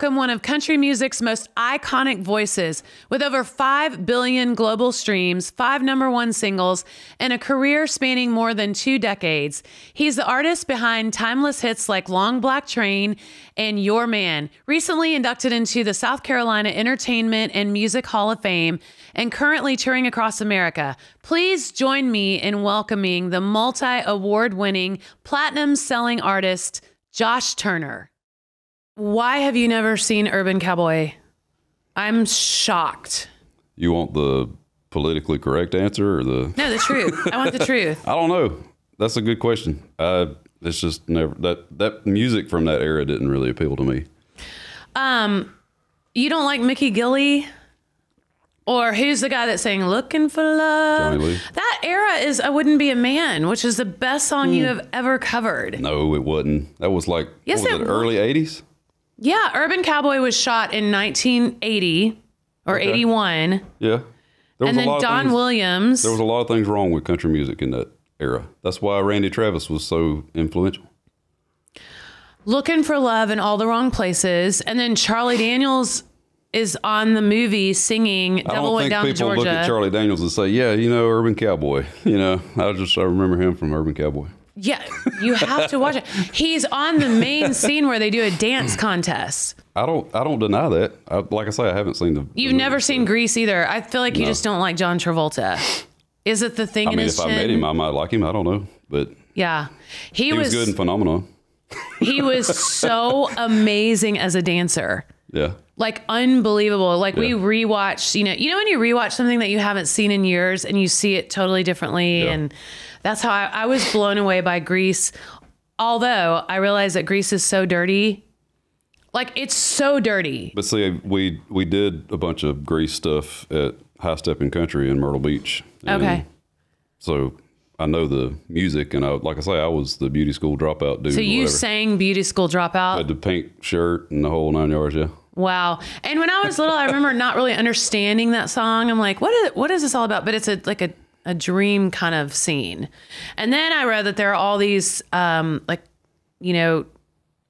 welcome one of country music's most iconic voices with over 5 billion global streams, five number one singles, and a career spanning more than two decades. He's the artist behind timeless hits like Long Black Train and Your Man, recently inducted into the South Carolina Entertainment and Music Hall of Fame and currently touring across America. Please join me in welcoming the multi award winning, platinum selling artist, Josh Turner. Why have you never seen Urban Cowboy? I'm shocked. You want the politically correct answer or the No, the truth. I want the truth. I don't know. That's a good question. it's just never that that music from that era didn't really appeal to me. Um you don't like Mickey Gilly? Or who's the guy that's saying "Looking for Love"? That era is "I Wouldn't Be a Man," which is the best song mm. you hmm. have ever covered. No, it wasn't. That was like yes, was it, it early '80s. Yeah, Urban Cowboy was shot in 1980 or okay. 81. Yeah. and then Don things, Williams. There was a lot of things wrong with country music in that era. That's why Randy Travis was so influential. Looking for Love in All the Wrong Places. And then Charlie Daniels is on the movie singing I Devil Went Down to Georgia. people look at Charlie Daniels and say, yeah, you know, Urban Cowboy. You know, I just, I remember him from Urban Cowboy. Yeah, you have to watch it. He's on the main scene where they do a dance contest. I don't. I don't deny that. I, like I say, I haven't seen the. You've the never seen Grease either. I feel like you just don't like John Travolta. Is it the thing? I mean, if chin? I met him, I might like him. I don't know, but yeah, he, he was, was good and phenomenal. he was so amazing as a dancer. Yeah. Like unbelievable. Like yeah. we rewatched, you know, you know when you rewatch something that you haven't seen in years and you see it totally differently yeah. and that's how I, I was blown away by Greece. Although I realize that Greece is so dirty like it's so dirty. But see, we we did a bunch of Greece stuff at High Stepping Country in Myrtle Beach. Okay. So I know the music, and I like I say, I was the beauty school dropout dude. So you sang beauty school dropout. I had the pink shirt and the whole nine yards. Yeah. Wow. And when I was little, I remember not really understanding that song. I'm like, what is what is this all about? But it's a like a a dream kind of scene. And then I read that there are all these um, like you know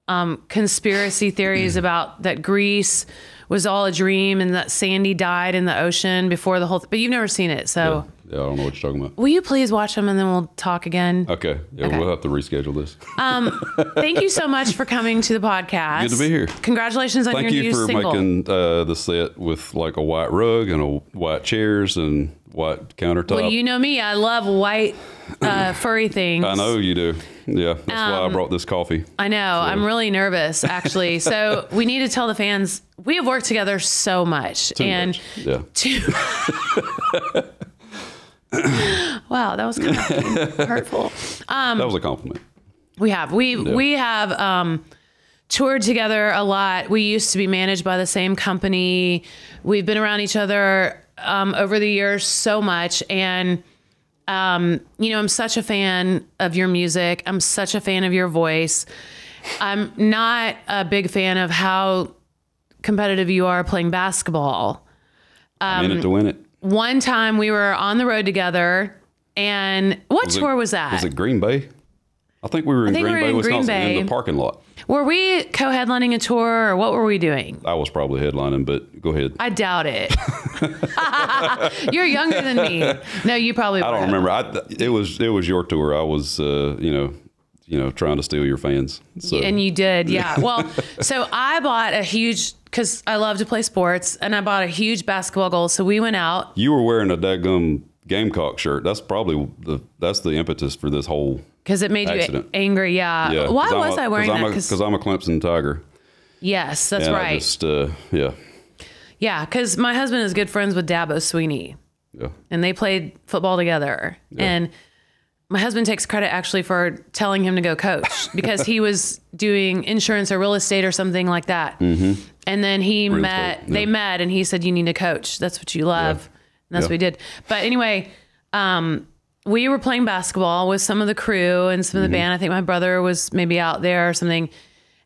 um, conspiracy theories mm. about that Greece was all a dream and that Sandy died in the ocean before the whole. Th- but you've never seen it, so. Yeah. Yeah, I don't know what you're talking about. Will you please watch them and then we'll talk again? Okay. Yeah, okay. we'll have to reschedule this. Um, thank you so much for coming to the podcast. Good to be here. Congratulations on thank your new single. Thank you for making uh, the set with like a white rug and a white chairs and white countertop. Well, you know me. I love white uh, furry things. I know you do. Yeah, that's um, why I um, brought this coffee. I know. So. I'm really nervous, actually. so we need to tell the fans we have worked together so much, too and much. yeah, too. wow, that was kind of hurtful. Um, that was a compliment. We have we yeah. we have um, toured together a lot. We used to be managed by the same company. We've been around each other um, over the years so much. And, um, you know, I'm such a fan of your music. I'm such a fan of your voice. I'm not a big fan of how competitive you are playing basketball. Um, in it to win it. One time we were on the road together, and what was tour it, was that? Was it Green Bay? I think we were in Green we were Bay, in Wisconsin, Green Bay. in the parking lot. Were we co-headlining a tour, or what were we doing? I was probably headlining, but go ahead. I doubt it. You're younger than me. No, you probably. I don't remember. I, it was it was your tour. I was, uh, you know, you know, trying to steal your fans. So. And you did, yeah. well, so I bought a huge because I love to play sports, and I bought a huge basketball goal. So we went out. You were wearing a daggum Gamecock shirt. That's probably the that's the impetus for this whole because it made accident. you angry. Yeah. yeah Why was a, I wearing cause that? Because I'm, I'm, a Clemson Tiger. Yes, that's and right. Just, uh, yeah. Yeah, because my husband is good friends with Dabo Sweeney. Yeah. And they played football together. Yeah. And my husband takes credit actually for telling him to go coach because he was doing insurance or real estate or something like that. Mm-hmm. And then he real met, they met, and he said, You need to coach. That's what you love. And that's what he did. But anyway, um, we were playing basketball with some of the crew and some of the mm-hmm. band. I think my brother was maybe out there or something.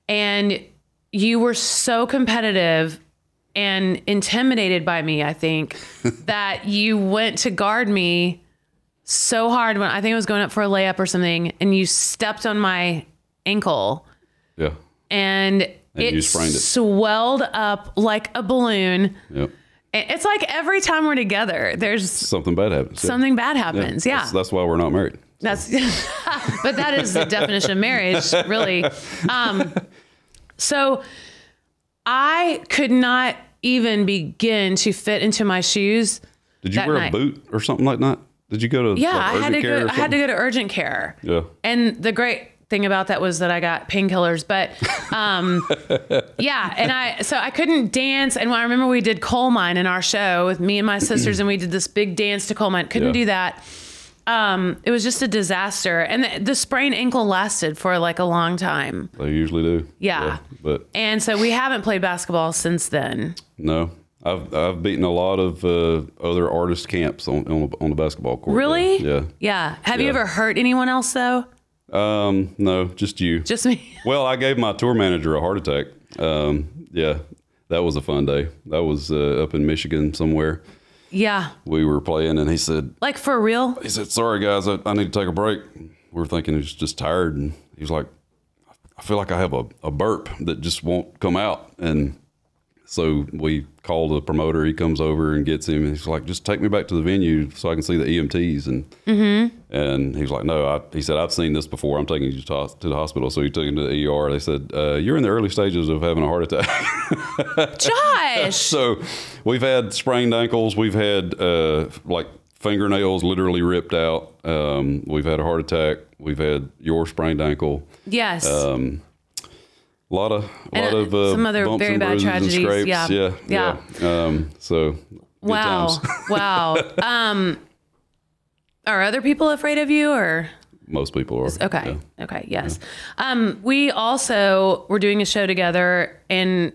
And you were so competitive and intimidated by me, I think, that you went to guard me so hard when I think I was going up for a layup or something and you stepped on my ankle. Yeah. And, and it, it swelled up like a balloon. Yep it's like every time we're together, there's something bad happens. Yeah. Something bad happens. Yeah. That's, that's, why we're not married. That's, but that is the definition of marriage, really. Um, so I could not even begin to fit into my shoes. Did you wear night. a boot or something like that? Did you go to yeah? Like, I had to go. I had to go to urgent care. Yeah. And the great thing about that was that I got painkillers, but um, yeah, and I so I couldn't dance. And I remember we did coal mine in our show with me and my sisters, and we did this big dance to coal mine. Couldn't yeah. do that. Um, it was just a disaster, and the, the, sprained ankle lasted for like a long time. They usually do. Yeah. yeah, but and so we haven't played basketball since then. No, I've I've beaten a lot of uh, other artist camps on on, on the basketball court. Really? Though. Yeah. Yeah. Have yeah. you ever hurt anyone else though? Um, no, just you. Just me. well, I gave my tour manager a heart attack. Um, yeah, that was a fun day. That was uh, up in Michigan somewhere. Yeah. We were playing, and he said, like for real. He said, "Sorry guys, I, I need to take a break." We were thinking he's just tired, and he was like, "I feel like I have a, a burp that just won't come out," and so we call the promoter. He comes over and gets him. He's like, "Just take me back to the venue so I can see the EMTs." And mm-hmm. and he's like, "No," I, he said, "I've seen this before. I'm taking you to, to, the hospital." So he took him to the ER. They said, uh, "You're in the early stages of having a heart attack." Josh. so we've had sprained ankles. We've had uh, like fingernails literally ripped out. Um, we've had a heart attack. We've had your sprained ankle. Yes. Um, a lot of a lot uh, of uh, some other very bad tragedies. Yeah. yeah, yeah, yeah. Um, so wow, wow. Um, are other people afraid of you or? Most people are. Okay. Yeah. Okay. Yes. Yeah. Um, we also were doing a show together, and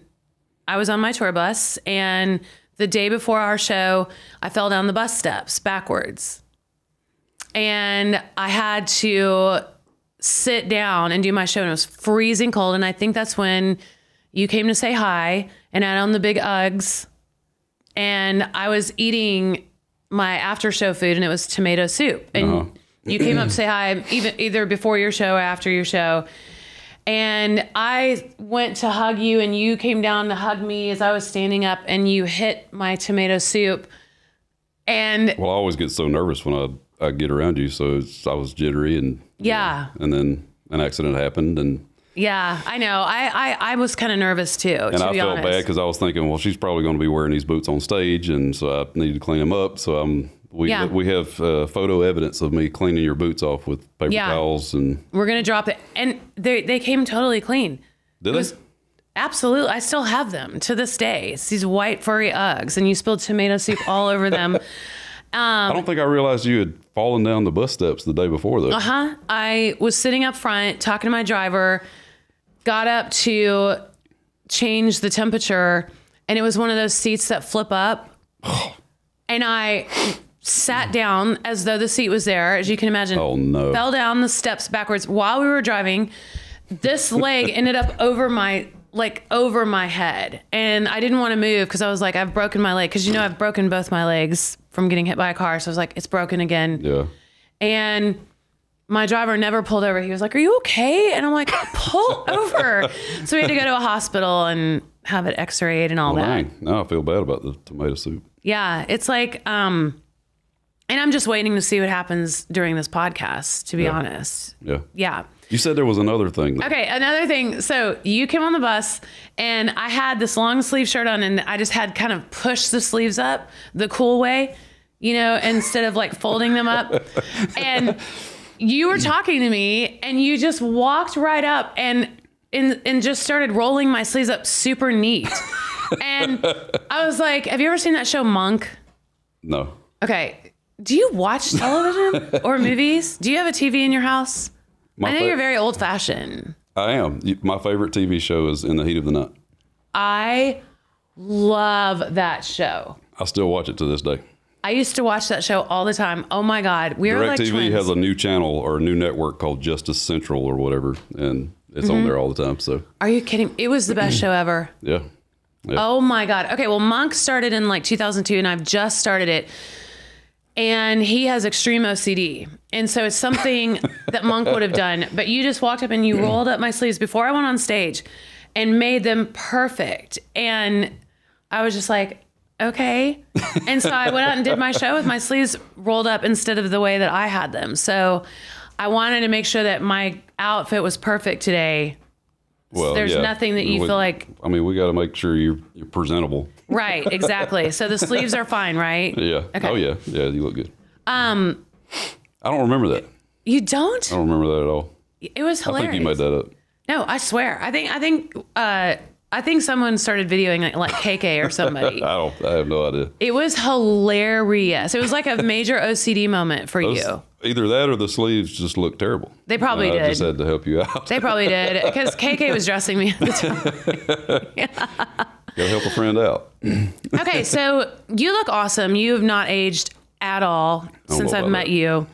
I was on my tour bus, and the day before our show, I fell down the bus steps backwards, and I had to sit down and do my show and it was freezing cold and I think that's when you came to say hi and I on the big Uggs and I was eating my after show food and it was tomato soup and uh-huh. you came up to say hi even either before your show or after your show and I went to hug you and you came down to hug me as I was standing up and you hit my tomato soup and well I always get so nervous when I I get around you. So I was jittery and yeah. You know, and then an accident happened and yeah, I know. I I, I was kind of nervous too. And to I felt honest. bad because I was thinking, well, she's probably going to be wearing these boots on stage, and so I needed to clean them up. So I'm we yeah. we have uh, photo evidence of me cleaning your boots off with paper yeah. towels, and we're gonna drop it. And they they came totally clean. Did it they? Absolutely. I still have them to this day. It's these white furry Uggs, and you spilled tomato soup all over them. Um, I don't think I realized you had falling down the bus steps the day before though. Uh-huh. I was sitting up front talking to my driver, got up to change the temperature, and it was one of those seats that flip up. and I sat down as though the seat was there, as you can imagine. Oh no. Fell down the steps backwards while we were driving. This leg ended up over my like over my head and I didn't want to move because I was like, I've broken my leg. Because you know, I've broken both my legs from getting hit by a car. So I was like, it's broken again. Yeah. And my driver never pulled over. He was like, Are you okay? And I'm like, Pull over. so we had to go to a hospital and have it x rayed and all well, that. Dang. Now I feel bad about the tomato soup. Yeah. It's like, um, and I'm just waiting to see what happens during this podcast, to be yeah. honest. Yeah. Yeah. You said there was another thing. Though. Okay, another thing. So you came on the bus, and I had this long sleeve shirt on, and I just had kind of pushed the sleeves up the cool way, you know, instead of like folding them up. And you were talking to me, and you just walked right up and and and just started rolling my sleeves up super neat. and I was like, "Have you ever seen that show Monk?" No. Okay. Do you watch television or movies? Do you have a TV in your house? My I think you're very old fashioned. I am. My favorite TV show is In the Heat of the Night. I love that show. I still watch it to this day. I used to watch that show all the time. Oh my God, we are like TV twins. has a new channel or a new network called Justice Central or whatever, and it's mm -hmm. on mm-hmm. there all the time. So are you kidding? It was the best show ever. Yeah. yeah. Oh my God. Okay. Well, Monk started in like 2002, and I've just started it and he has extreme OCD. And so it's something that Monk would have done, but you just walked up and you mm. rolled up my sleeves before I went on stage and made them perfect. And I was just like, okay. And so I went out and did my show with my sleeves rolled up instead of the way that I had them. So I wanted to make sure that my outfit was perfect today. Well, there's yeah. nothing that you we, feel like. I mean, we got to make sure you're, you're presentable right, exactly. So the sleeves are fine, right? Yeah. Okay. Oh yeah, yeah. You look good. Um, I don't remember that. You don't? I don't remember that at all. It was hilarious. I think you made that up. No, I swear. I think I think uh, I think someone started videoing like, like KK or somebody. I don't. I have no idea. It was hilarious. It was like a major OCD moment for Those, you. Either that or the sleeves just looked terrible. They probably did. I just had to help you out. they probably did because KK was dressing me at the time. yeah. Gotta help a friend out. okay, so you look awesome. You have not aged at all since I've met you.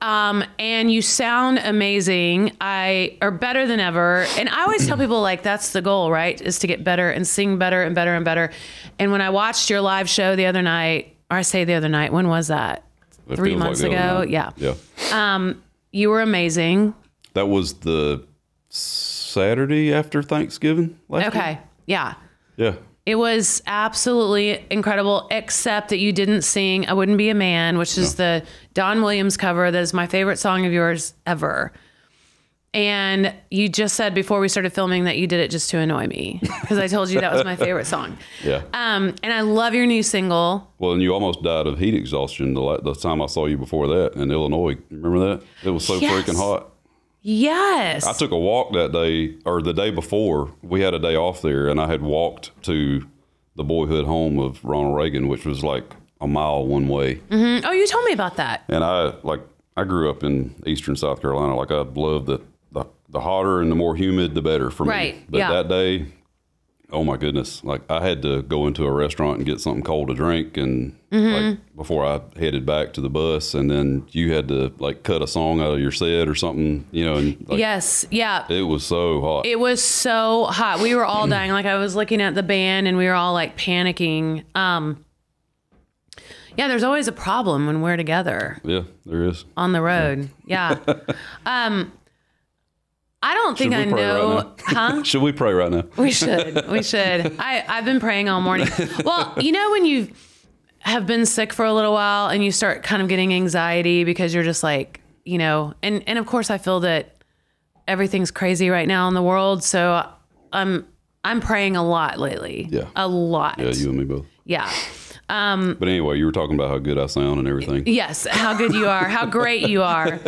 Um, and you sound amazing. I are better than ever. And I always tell people like that's the goal, right? Is to get better and sing better and better and better. And when I watched your live show the other night, or I say the other night, when was that? It Three months like ago. Yeah. Yeah. Um, you were amazing. That was the Saturday after Thanksgiving. okay. Year? Yeah. Yeah. It was absolutely incredible, except that you didn't sing I Wouldn't Be a Man, which is no. the Don Williams cover that is my favorite song of yours ever. And you just said before we started filming that you did it just to annoy me because I told you that was my favorite song. Yeah. Um, and I love your new single. Well, and you almost died of heat exhaustion the, the time I saw you before that in Illinois. Remember that? It was so yes. freaking hot. Yes. I took a walk that day or the day before. We had a day off there and I had walked to the boyhood home of Ronald Reagan, which was like a mile one way. Mm-hmm. Oh, you told me about that. And I like I grew up in eastern South Carolina. Like I love the the, the hotter and the more humid the better for me. Right. But yeah. that day oh my goodness, like I had to go into a restaurant and get something cold to drink, and mm-hmm. like before I headed back to the bus, and then you had to like cut a song out of your set or something, you know? And, like, yes, yeah. It was so hot. It was so hot. We were all dying. Like I was looking at the band, and we were all like panicking. Um, yeah, there's always a problem when we're together. Yeah, there is. On the road. Yeah. yeah. um, I don't think I know. Right huh? should we pray right now? We should. We should. I, I've been praying all morning. Well, you know, when you have been sick for a little while and you start kind of getting anxiety because you're just like, you know, and, and of course I feel that everything's crazy right now in the world. So I'm, I'm praying a lot lately. Yeah. A lot. Yeah. You and me both. Yeah. Um, but anyway, you were talking about how good I sound and everything. Yes, how good you are, how great you are.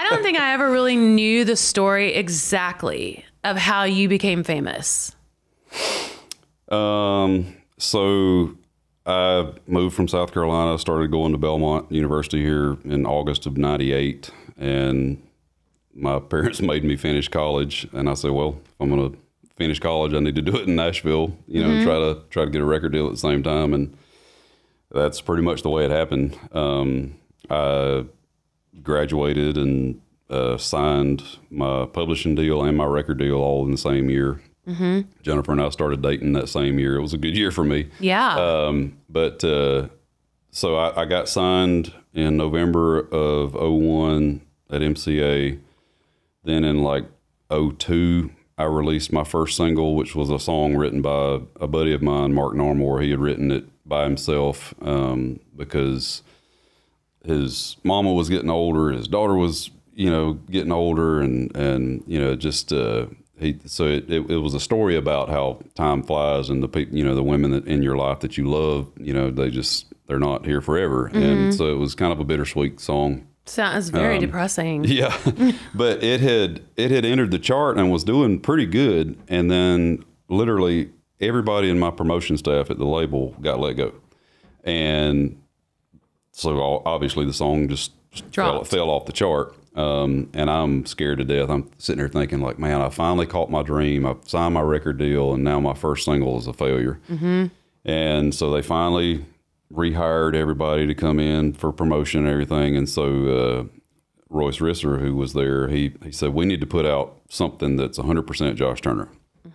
I don't think I ever really knew the story exactly of how you became famous. Um, so I moved from South Carolina, started going to Belmont University here in August of 98. And my parents made me finish college. And I said, well, if I'm going to finish college, I need to do it in Nashville, you know, mm -hmm. try to try to get a record deal at the same time. And that's pretty much the way it happened. Um, I graduated and uh, signed my publishing deal and my record deal all in the same year. Mm-hmm. Jennifer and I started dating that same year. It was a good year for me. Yeah. Um, but uh, so I, I, got signed in November of 01 at MCA. Then in like 02, I released my first single, which was a song written by a buddy of mine, Mark Normore. He had written it by himself um, because his mama was getting older, his daughter was you know getting older, and and you know just uh, he so it, it, it, was a story about how time flies and the people you know the women that in your life that you love you know they just they're not here forever, mm -hmm. and mm-hmm. so it was kind of a bittersweet song. Sounds very um, depressing. Yeah, but it had it had entered the chart and was doing pretty good, and then literally everybody in my promotion staff at the label got let go, and so obviously the song just fell, fell, off the chart. Um, and I'm scared to death. I'm sitting here thinking, like, man, I finally caught my dream. I signed my record deal, and now my first single is a failure. Mm -hmm. And so they finally rehired everybody to come in for promotion and everything. And so uh, Royce Risser, who was there, he he said we need to put out something that's 100% Josh Turner.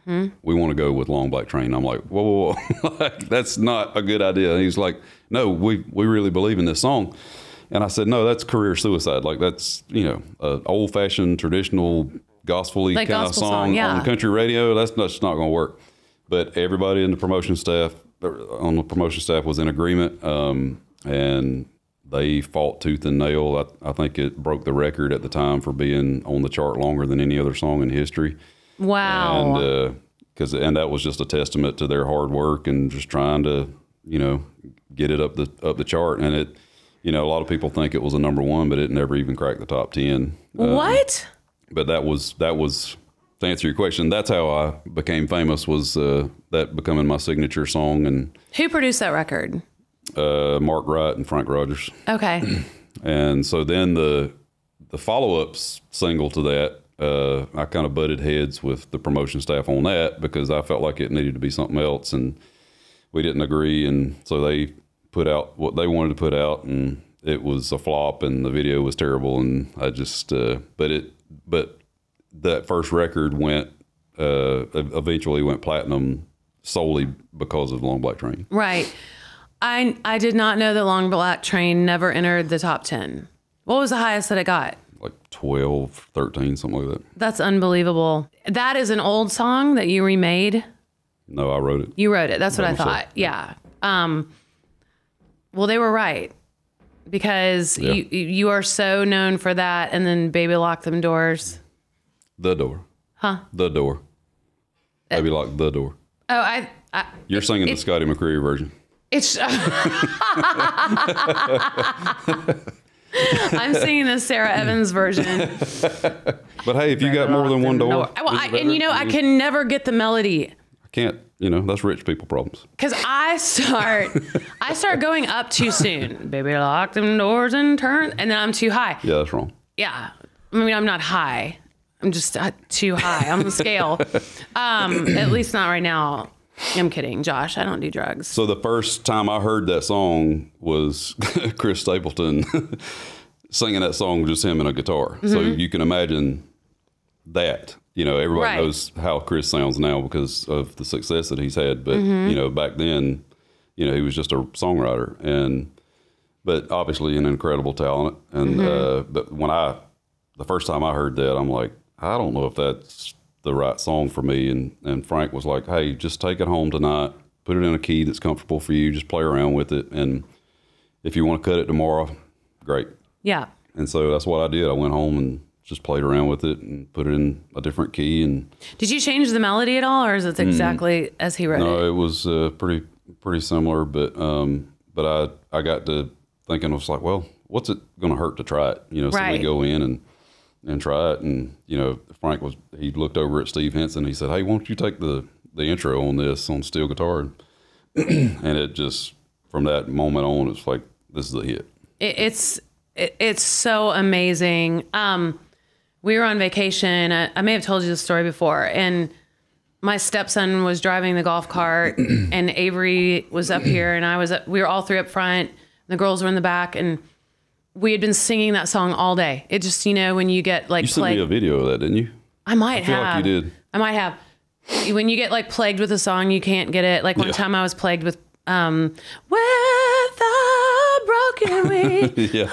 Mm-hmm. We want to go with long black train. I'm like, whoa, whoa, whoa. like, that's not a good idea. And he's like, no, we, we really believe in this song. And I said, no, that's career suicide. Like that's, you know, an old fashioned traditional gospel like kind of song, song yeah. on country radio. That's just not going to work. But everybody in the promotion staff er, on the promotion staff was in agreement. Um, and they fought tooth and nail. I, I, think it broke the record at the time for being on the chart longer than any other song in history. Wow. And because uh, and that was just a testament to their hard work and just trying to you know get it up the up the chart and it you know a lot of people think it was a number one but it never even cracked the top 10 um, what um, but that was that was to answer your question that's how i became famous was uh, that becoming my signature song and who produced that record uh, mark wright and frank rogers okay and so then the the follow-up single to that uh, I kind of butted heads with the promotion staff on that because I felt like it needed to be something else, and we didn't agree. And so they put out what they wanted to put out, and it was a flop, and the video was terrible. And I just, uh, but it, but that first record went uh, eventually went platinum solely because of Long Black Train. Right. I I did not know that Long Black Train never entered the top ten. What was the highest that it got? like 12, 13, something like that. That's unbelievable. That is an old song that you remade. No, I wrote it. You wrote it. That's what I, thought. Yeah. Um, well, they were right because yeah. you you are so known for that, and then Baby Lock Them Doors. The door. Huh. The door. Uh, Baby Lock the door. Oh, I. I You're singing it, the Scotty McCreery version. It's. I'm singing the Sarah Evans version. But hey, if you got more than one door, well, I, and you know, I mm-hmm. can never get the melody. I can't. You know, that's rich people problems. Cause I start, I start going up too soon. Baby, lock them doors and turn, and then I'm too high. Yeah, that's wrong. Yeah, I mean, I'm not high. I'm just uh, too high on the scale. Um, at least not right now. I'm kidding, Josh. I don't do drugs. So the first time I heard that song was Chris Stapleton singing that song, just him and a guitar. Mm -hmm. So mm-hmm. you can imagine that. You know, everybody right. knows how Chris sounds now because of the success that he's had. But mm -hmm. you know, back then, you know, he was just a songwriter, and but obviously an incredible talent. And mm -hmm. uh, but when I the first time I heard that, I'm like, I don't know if that's the right song for me. And, and Frank was like, hey, just take it home tonight, put it in a key that's comfortable for you, just play around with it. And if you want to cut it tomorrow, great. Yeah. And so that's what I did. I went home and just played around with it and put it in a different key. And did you change the melody at all, or is it mm. exactly mm, as he wrote no, it? No, it was uh, pretty pretty similar, but um, but I I got to thinking I was like, well, what's it going to hurt to try it? You know, right. so we go in and and try it. And you know, Frank was he looked over at Steve Henson. He said, "Hey, won't you take the the intro on this on steel guitar?" and it just from that moment on, it's like this is a hit. It, it's it, it's so amazing. Um, we were on vacation. I, I may have told you the story before, and my stepson was driving the golf cart, and Avery was up here, and I was up. We were all three up front. The girls were in the back, and we had been singing that song all day. It just, you know, when you get like you sent plagued, me a video of that, didn't you? I might I feel have. Like you did. I might have. When you get like plagued with a song, you can't get it. Like one yeah. time, I was plagued with um, "With a Broken Wing" yeah.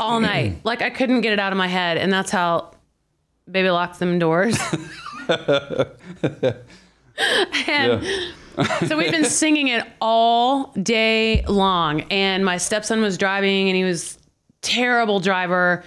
all night. Like I couldn't get it out of my head, and that's how baby locks them doors. and so we've been singing it all day long. And my stepson was driving, and he was terrible driver.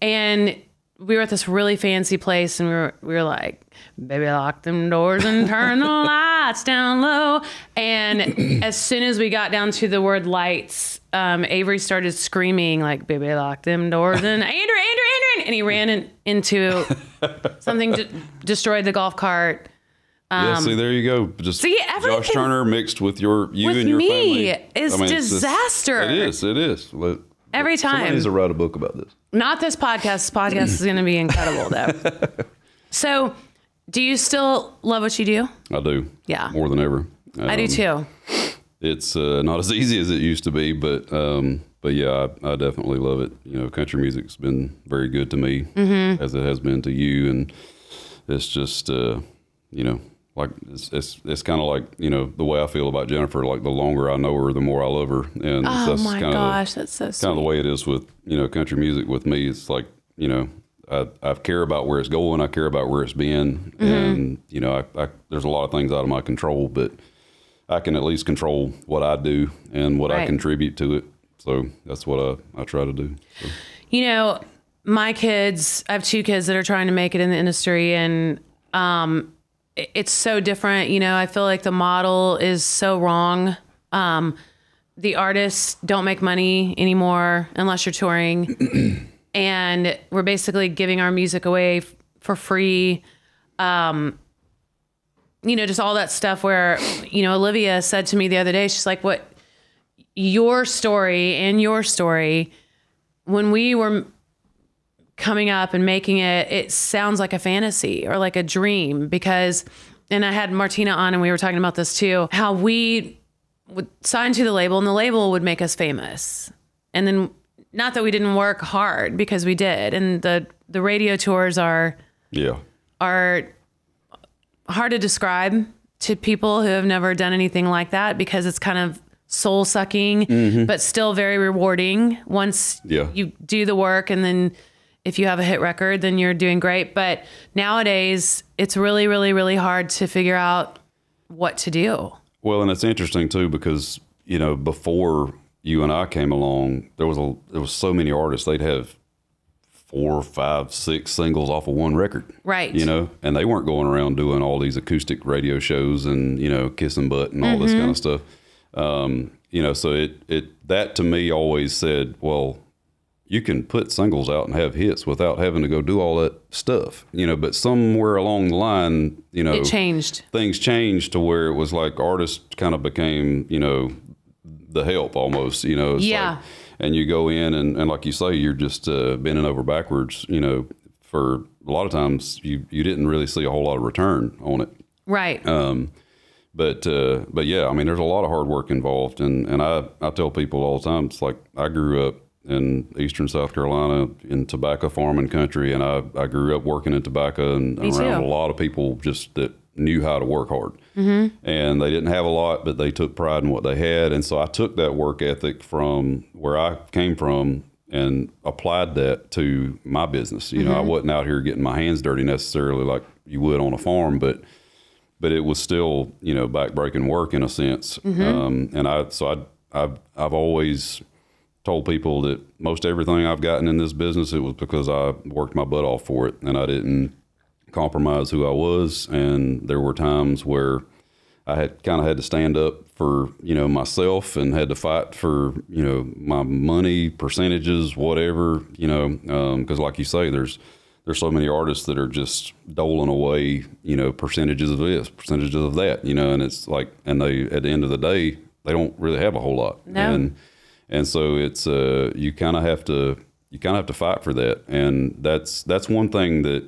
And we were at this really fancy place and we were, we were like, baby, lock them doors and turn the lights down low. And as soon as we got down to the word lights, um, Avery started screaming like, baby, lock them doors and Andrew, Andrew, Andrew. And he ran in, into something, d- destroyed the golf cart. Um, yeah, see, there you go. Just see, Josh Turner mixed with your you with and your me family. is I mean, disaster. Just, it is. It is. Every time. Somebody needs to write a book about this. Not this podcast. This podcast is going to be incredible, though. so, do you still love what you do? I do. Yeah. More than ever. Um, I do um, too. It's uh, not as easy as it used to be, but um, but yeah, I, I, definitely love it. You know, country music's been very good to me, mm-hmm. as it has been to you, and it's just uh, you know like it's it's, it's kind of like you know the way I feel about Jennifer. Like the longer I know her, the more I love her, and oh that's my kinda, gosh, that's so kind of the way it is with you know country music with me. It's like you know I I care about where it's going, I care about where it's been, mm-hmm. and you know I, I, there's a lot of things out of my control, but I can at least control what I do and what right. I contribute to it. So that's what I I try to do. So. You know. My kids, I have two kids that are trying to make it in the industry, and um, it's so different. You know, I feel like the model is so wrong. Um, the artists don't make money anymore unless you're touring. and we're basically giving our music away f- for free. Um, you know, just all that stuff where, you know, Olivia said to me the other day, she's like, what your story and your story, when we were coming up and making it, it sounds like a fantasy or like a dream because, and I had Martina on and we were talking about this too, how we would sign to the label and the label would make us famous. And then not that we didn't work hard because we did. And the, the radio tours are, yeah, are hard to describe to people who have never done anything like that because it's kind of soul sucking, mm -hmm. but still very rewarding once yeah. you do the work and then if you have a hit record, then you're doing great. But nowadays, it's really, really, really hard to figure out what to do. Well, and it's interesting too because you know before you and I came along, there was a there was so many artists they'd have four, five, six singles off of one record, right? You know, and they weren't going around doing all these acoustic radio shows and you know kissing butt and all mm-hmm. this kind of stuff. Um, you know, so it it that to me always said, well, you can put singles out and have hits without having to go do all that stuff, you know. But somewhere along the line, you know, it changed. Things changed to where it was like artists kind of became, you know, the help almost, you know. yeah. Like, and you go in and, and like you say, you're just uh, bending over backwards, you know. For a lot of times, you you didn't really see a whole lot of return on it. Right. Um, but uh, but yeah, I mean, there's a lot of hard work involved, and and I I tell people all the time, it's like I grew up in eastern South Carolina in tobacco farming country, and I, I grew up working in tobacco and Me around too. a lot of people just that knew how to work hard. Mm-hmm. And they didn't have a lot, but they took pride in what they had. And so I took that work ethic from where I came from and applied that to my business. You mm-hmm. know, I mm-hmm. wasn't out here getting my hands dirty necessarily like you would on a farm, but but it was still you know backbreaking work in a sense. Mm-hmm. Um, and I so I I've, I've always told people that most everything I've gotten in this business, it was because I worked my butt off for it and I didn't compromise who I was. And there were times where I had kind of had to stand up for, you know, myself and had to fight for, you know, my money, percentages, whatever, you know, because um, like you say, there's, there's so many artists that are just doling away, you know, percentages of this, percentages of that, you know, and it's like, and they, at the end of the day, they don't really have a whole lot. No. And, and so it's uh, you kind of have to you kind of have to fight for that, and that's that's one thing that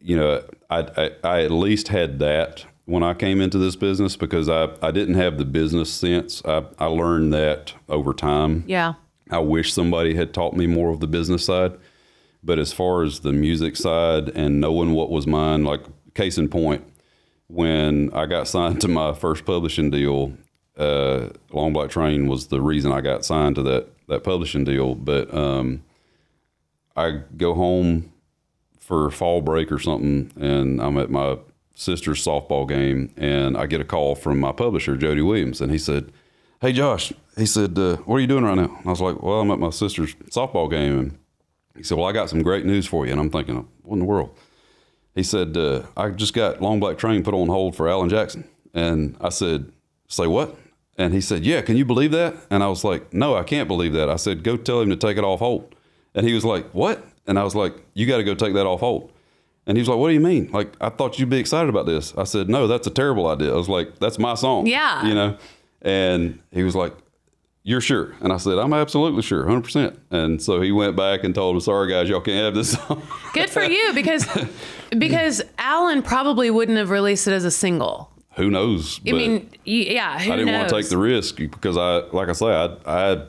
you know I, I, I at least had that when I came into this business because I I didn't have the business sense. I I learned that over time. Yeah. I wish somebody had taught me more of the business side, but as far as the music side and knowing what was mine, like case in point, when I got signed to my first publishing deal, uh, Long Black Train was the reason I got signed to that that publishing deal. But um, I go home for fall break or something, and I'm at my sister's softball game, and I get a call from my publisher Jody Williams, and he said, "Hey Josh," he said, uh, "What are you doing right now?" And I was like, "Well, I'm at my sister's softball game," and he said, "Well, I got some great news for you," and I'm thinking, "What in the world?" He said, uh, "I just got Long Black Train put on hold for Alan Jackson," and I said, "Say what?" And he said, Yeah, can you believe that? And I was like, No, I can't believe that. I said, Go tell him to take it off hold. And he was like, What? And I was like, You got to go take that off hold. And he was like, What do you mean? Like, I thought you'd be excited about this. I said, No, that's a terrible idea. I was like, That's my song. Yeah. You know? And he was like, You're sure? And I said, I'm absolutely sure, 100%. And so he went back and told him, Sorry, guys, y'all can't have this song. Good for you because, because Alan probably wouldn't have released it as a single who knows? I mean, yeah, I didn't knows? want to take the risk because I, like I said, I, I,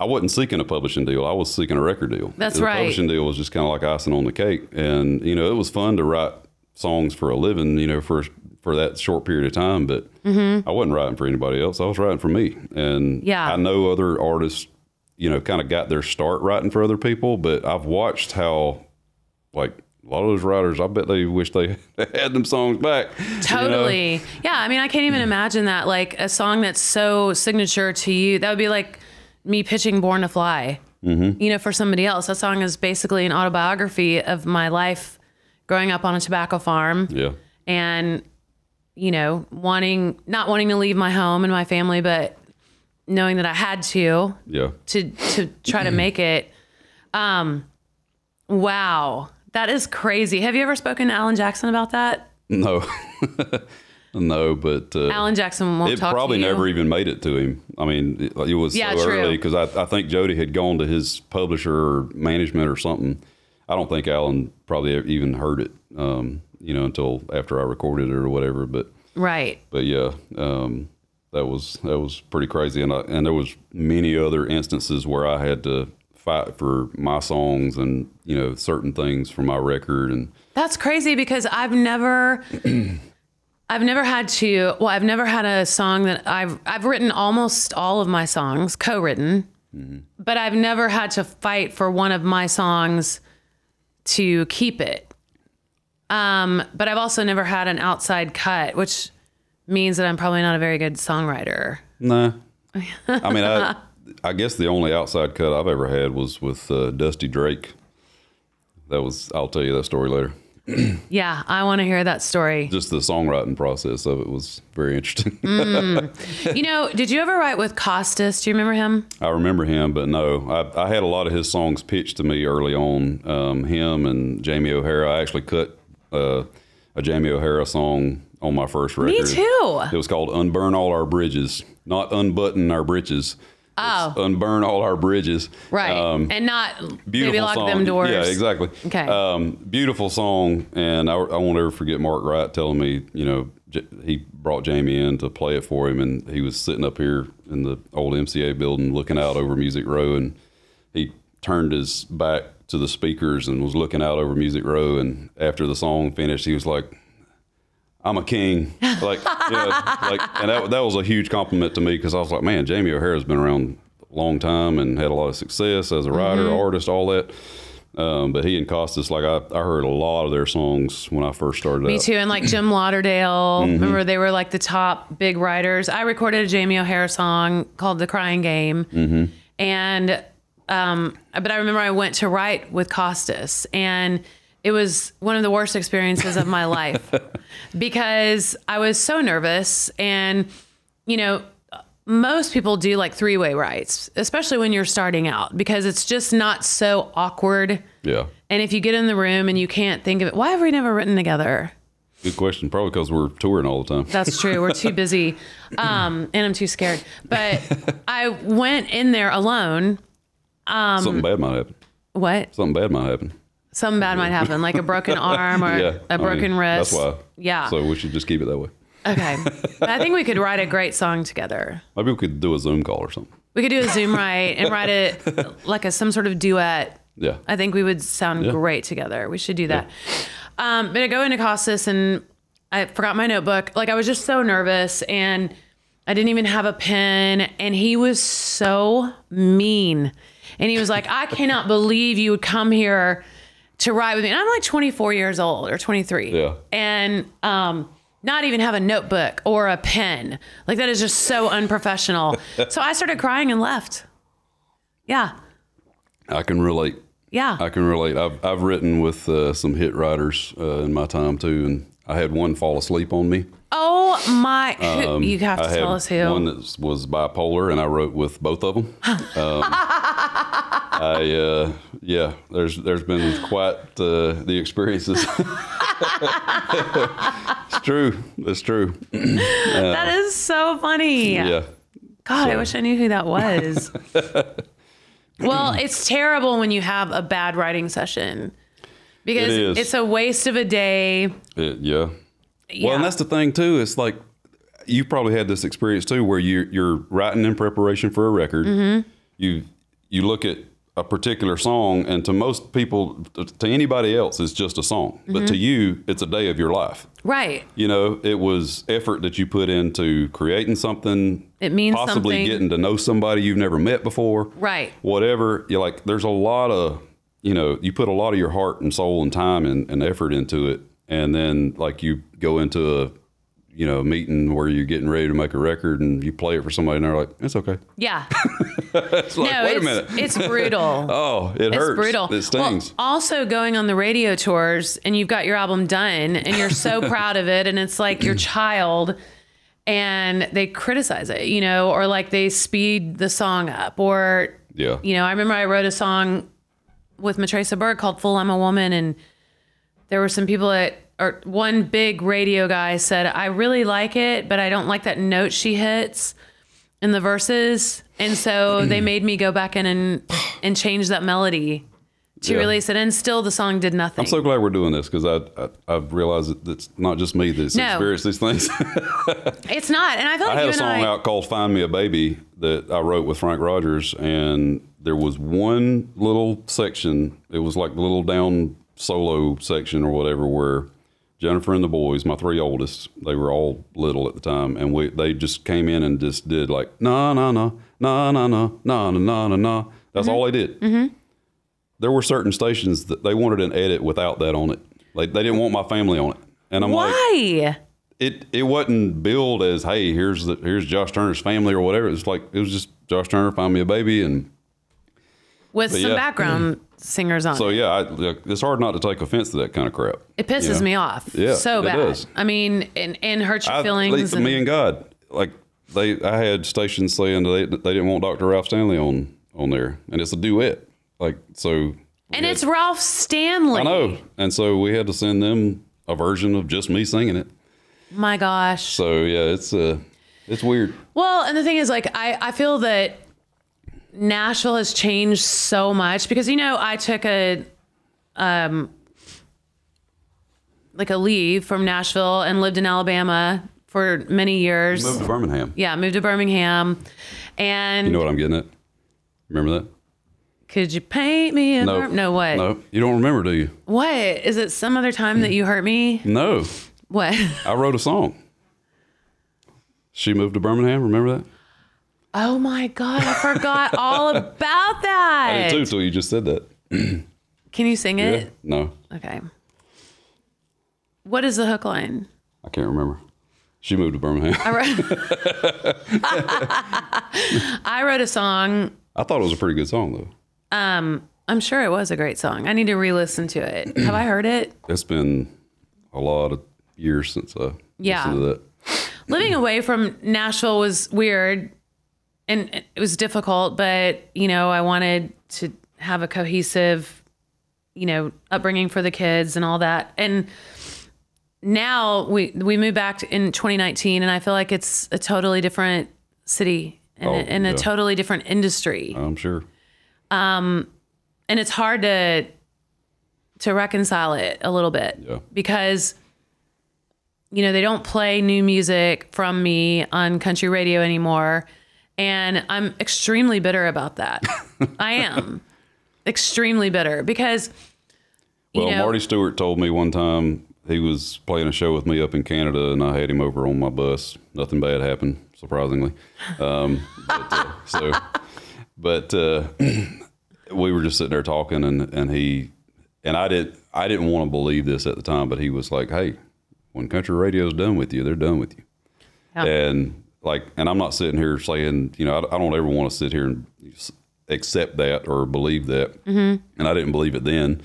I wasn't seeking a publishing deal. I was seeking a record deal. That's and right. The publishing deal was just kind of like icing on the cake, and you know, it was fun to write songs for a living. You know, for for that short period of time, but mm-hmm. I wasn't writing for anybody else. I was writing for me, and yeah, I know other artists. You know, kind of got their start writing for other people, but I've watched how, like, a lot of those writers, I bet they wish they had them songs back. Totally. You know? Yeah. I mean, I can't even imagine that. Like a song that's so signature to you, that would be like me pitching Born to Fly, mm -hmm. you know, for somebody else. That song is basically an autobiography of my life growing up on a tobacco farm. Yeah. And, you know, wanting, not wanting to leave my home and my family, but knowing that I had to, yeah, to, to try to make it. Um, wow that is crazy. Have you ever spoken to Alan Jackson about that? No. no, but uh, Alan Jackson won't talk probably to you. never even made it to him. I mean, it, it was yeah, so true. early because I, I think Jody had gone to his publisher or management or something. I don't think Alan probably even heard it, um, you know, until after I recorded it or whatever. But right, but yeah, um, that was that was pretty crazy, and I, and there was many other instances where I had to fight for my songs and you know certain things from my record and that's crazy because I've never I've never had to well I've never had a song that I've I've written almost all of my songs co-written mm-hmm. but I've never had to fight for one of my songs to keep it um, but I've also never had an outside cut which means that I'm probably not a very good songwriter nah I mean I I guess the only outside cut I've ever had was with uh, Dusty Drake. That was I'll tell you that story later. yeah, I want to hear that story. Just the songwriting process of it was very interesting. mm. You know, did you ever write with Costas? Do you remember him? I remember him, but no, I, I had a lot of his songs pitched to me early on. Um, him and Jamie O'Hara. I actually cut uh, a Jamie O'Hara song on my first record. Me too. It was called "Unburn All Our Bridges," not "Unbutton Our Britches." oh. and burn all our bridges. Right. Um, and not beautiful maybe lock song. them doors. Yeah, exactly. Okay. Um, beautiful song. And I, I won't ever forget Mark Wright telling me, you know, J- he brought Jamie in to play it for him. And he was sitting up here in the old MCA building looking out over Music Row. And he turned his back to the speakers and was looking out over Music Row. And after the song finished, he was like, I'm a king. Like, yeah, like, and that, that was a huge compliment to me because I was like, man, Jamie O'Hara's been around a long time and had a lot of success as a writer, mm -hmm. artist, all that. Um, but he and Costas, like I, I heard a lot of their songs when I first started. Me out. too, and like Jim Lauderdale. Mm -hmm. Remember, they were like the top big writers. I recorded a Jamie O'Hara song called "The Crying Game," mm -hmm. and um, but I remember I went to write with Costas, and it was one of the worst experiences of my life because I was so nervous. And, you know, most people do like three way rides, especially when you're starting out, because it's just not so awkward. Yeah. And if you get in the room and you can't think of it, why have we never written together? Good question. Probably because we're touring all the time. That's true. We're too busy. Um, and I'm too scared. But I went in there alone. Um, Something bad might happen. What? Something bad might happen something bad might happen, like a broken arm or yeah, a broken I mean, wrist. That's why. Yeah. So we should just keep it that way. Okay. I think we could write a great song together. Maybe we could do a Zoom call or something. We could do a Zoom write and write it like a some sort of duet. Yeah. I think we would sound yeah. great together. We should do that. Yeah. Um, but I go into Costas and I forgot my notebook. Like I was just so nervous and I didn't even have a pen. And he was so mean. And he was like, I cannot believe you would come here to ride with me. And I'm like 24 years old or 23. Yeah. And um, not even have a notebook or a pen. Like that is just so unprofessional. so I started crying and left. Yeah. I can relate. Yeah. I can relate. I've, I've written with uh, some hit writers uh, in my time too. And I had one fall asleep on me. Oh my! Um, you have to I tell us who. One that was bipolar, and I wrote with both of them. Um, I uh, yeah, there's there's been quite uh, the experiences. it's true. It's true. Uh, that is so funny. Yeah. God, so. I wish I knew who that was. well, it's terrible when you have a bad writing session because it it's a waste of a day. It, yeah. yeah. Well, and that's the thing too. It's like you probably had this experience too, where you you're writing in preparation for a record. Mm -hmm. You you look at a particular song, and to most people, to anybody else, it's just a song. Mm -hmm. But to mm-hmm. you, it's a day of your life. Right. You know, it was effort that you put into creating something. It means possibly something. getting to know somebody you've never met before. Right. Whatever. you like, there's a lot of, you know, you put a lot of your heart and soul and time and, and effort into it, and then like you go into a you know, meeting where you're getting ready to make a record and you play it for somebody and they're like, it's okay. Yeah. it's like, no, wait it's, a minute. it's brutal. oh, it it's hurts. brutal. It stings. Well, also going on the radio tours and you've got your album done and you're so proud of it and it's like your child and they criticize it, you know, or like they speed the song up or, yeah. you know, I remember I wrote a song with Matresa Berg called Full I'm a Woman and there were some people that or one big radio guy said, I really like it, but I don't like that note she hits in the verses. And so they mm. made me go back in and, and change that melody to yeah. release it. And still the song did nothing. I'm so glad we're doing this because I, I, I realized that it's not just me that's no. experienced these things. it's not. And I feel like I had a song I... out called Find Me a Baby that I wrote with Frank Rogers. And there was one little section, it was like the little down solo section or whatever, where Jennifer and the boys, my three oldest, they were all little at the time, and we they just came in and just did like na na na na na na na na na na. That's mm-hmm. all they did. Mm-hmm. There were certain stations that they wanted an edit without that on it. Like they didn't want my family on it, and I'm why? Like, it it wasn't billed as hey here's the here's Josh Turner's family or whatever. It's like it was just Josh Turner find me a baby and with some yeah. background singers on. So it. yeah, I, it's hard not to take offense to that kind of crap. It pisses you know? me off. Yeah, so bad. I mean, and and hurts your I, feelings. Like, and, me and God, like they, I had stations saying they they didn't want Dr. Ralph Stanley on on there, and it's a duet. Like so. And had, it's Ralph Stanley. I know, and so we had to send them a version of just me singing it. My gosh. So yeah, it's a. Uh, it's weird. Well, and the thing is, like, I, I feel that Nashville has changed so much because you know I took a um like a leave from Nashville and lived in Alabama for many years. Moved to Birmingham. Yeah, moved to Birmingham, and you know what I'm getting at. Remember that? Could you paint me? A no, nope. no, what? No, you don't remember, do you? What is it? Some other time that you hurt me? No. What? I wrote a song. She moved to Birmingham. Remember that? Oh my god, I forgot all about that. I did too until you just said that. Can you sing it? Yeah? No. Okay. What is the hook line? I can't remember. She moved to Birmingham. I wrote, I wrote a song. I thought it was a pretty good song though. Um, I'm sure it was a great song. I need to re-listen to it. Have I heard it? It's been a lot of years since I yeah. listened to that. Living away from Nashville was weird and it was difficult, but you know, I wanted to have a cohesive, you know, upbringing for the kids and all that. And now we we moved back in 2019, and I feel like it's a totally different city and, oh, a, and yeah. a totally different industry. I'm sure. Um, and it's hard to to reconcile it a little bit yeah. because you know they don't play new music from me on country radio anymore and I'm extremely bitter about that. I am extremely bitter because. Well, know, Marty Stewart told me one time he was playing a show with me up in Canada, and I had him over on my bus. Nothing bad happened, surprisingly. Um, but, uh, so, but uh, we were just sitting there talking, and and he and I didn't I didn't want to believe this at the time, but he was like, "Hey, when country radio's done with you, they're done with you." Yeah. And like, and I'm not sitting here saying, you know, I, I don't ever want to sit here and accept that or believe that. Mm-hmm. And I didn't believe it then,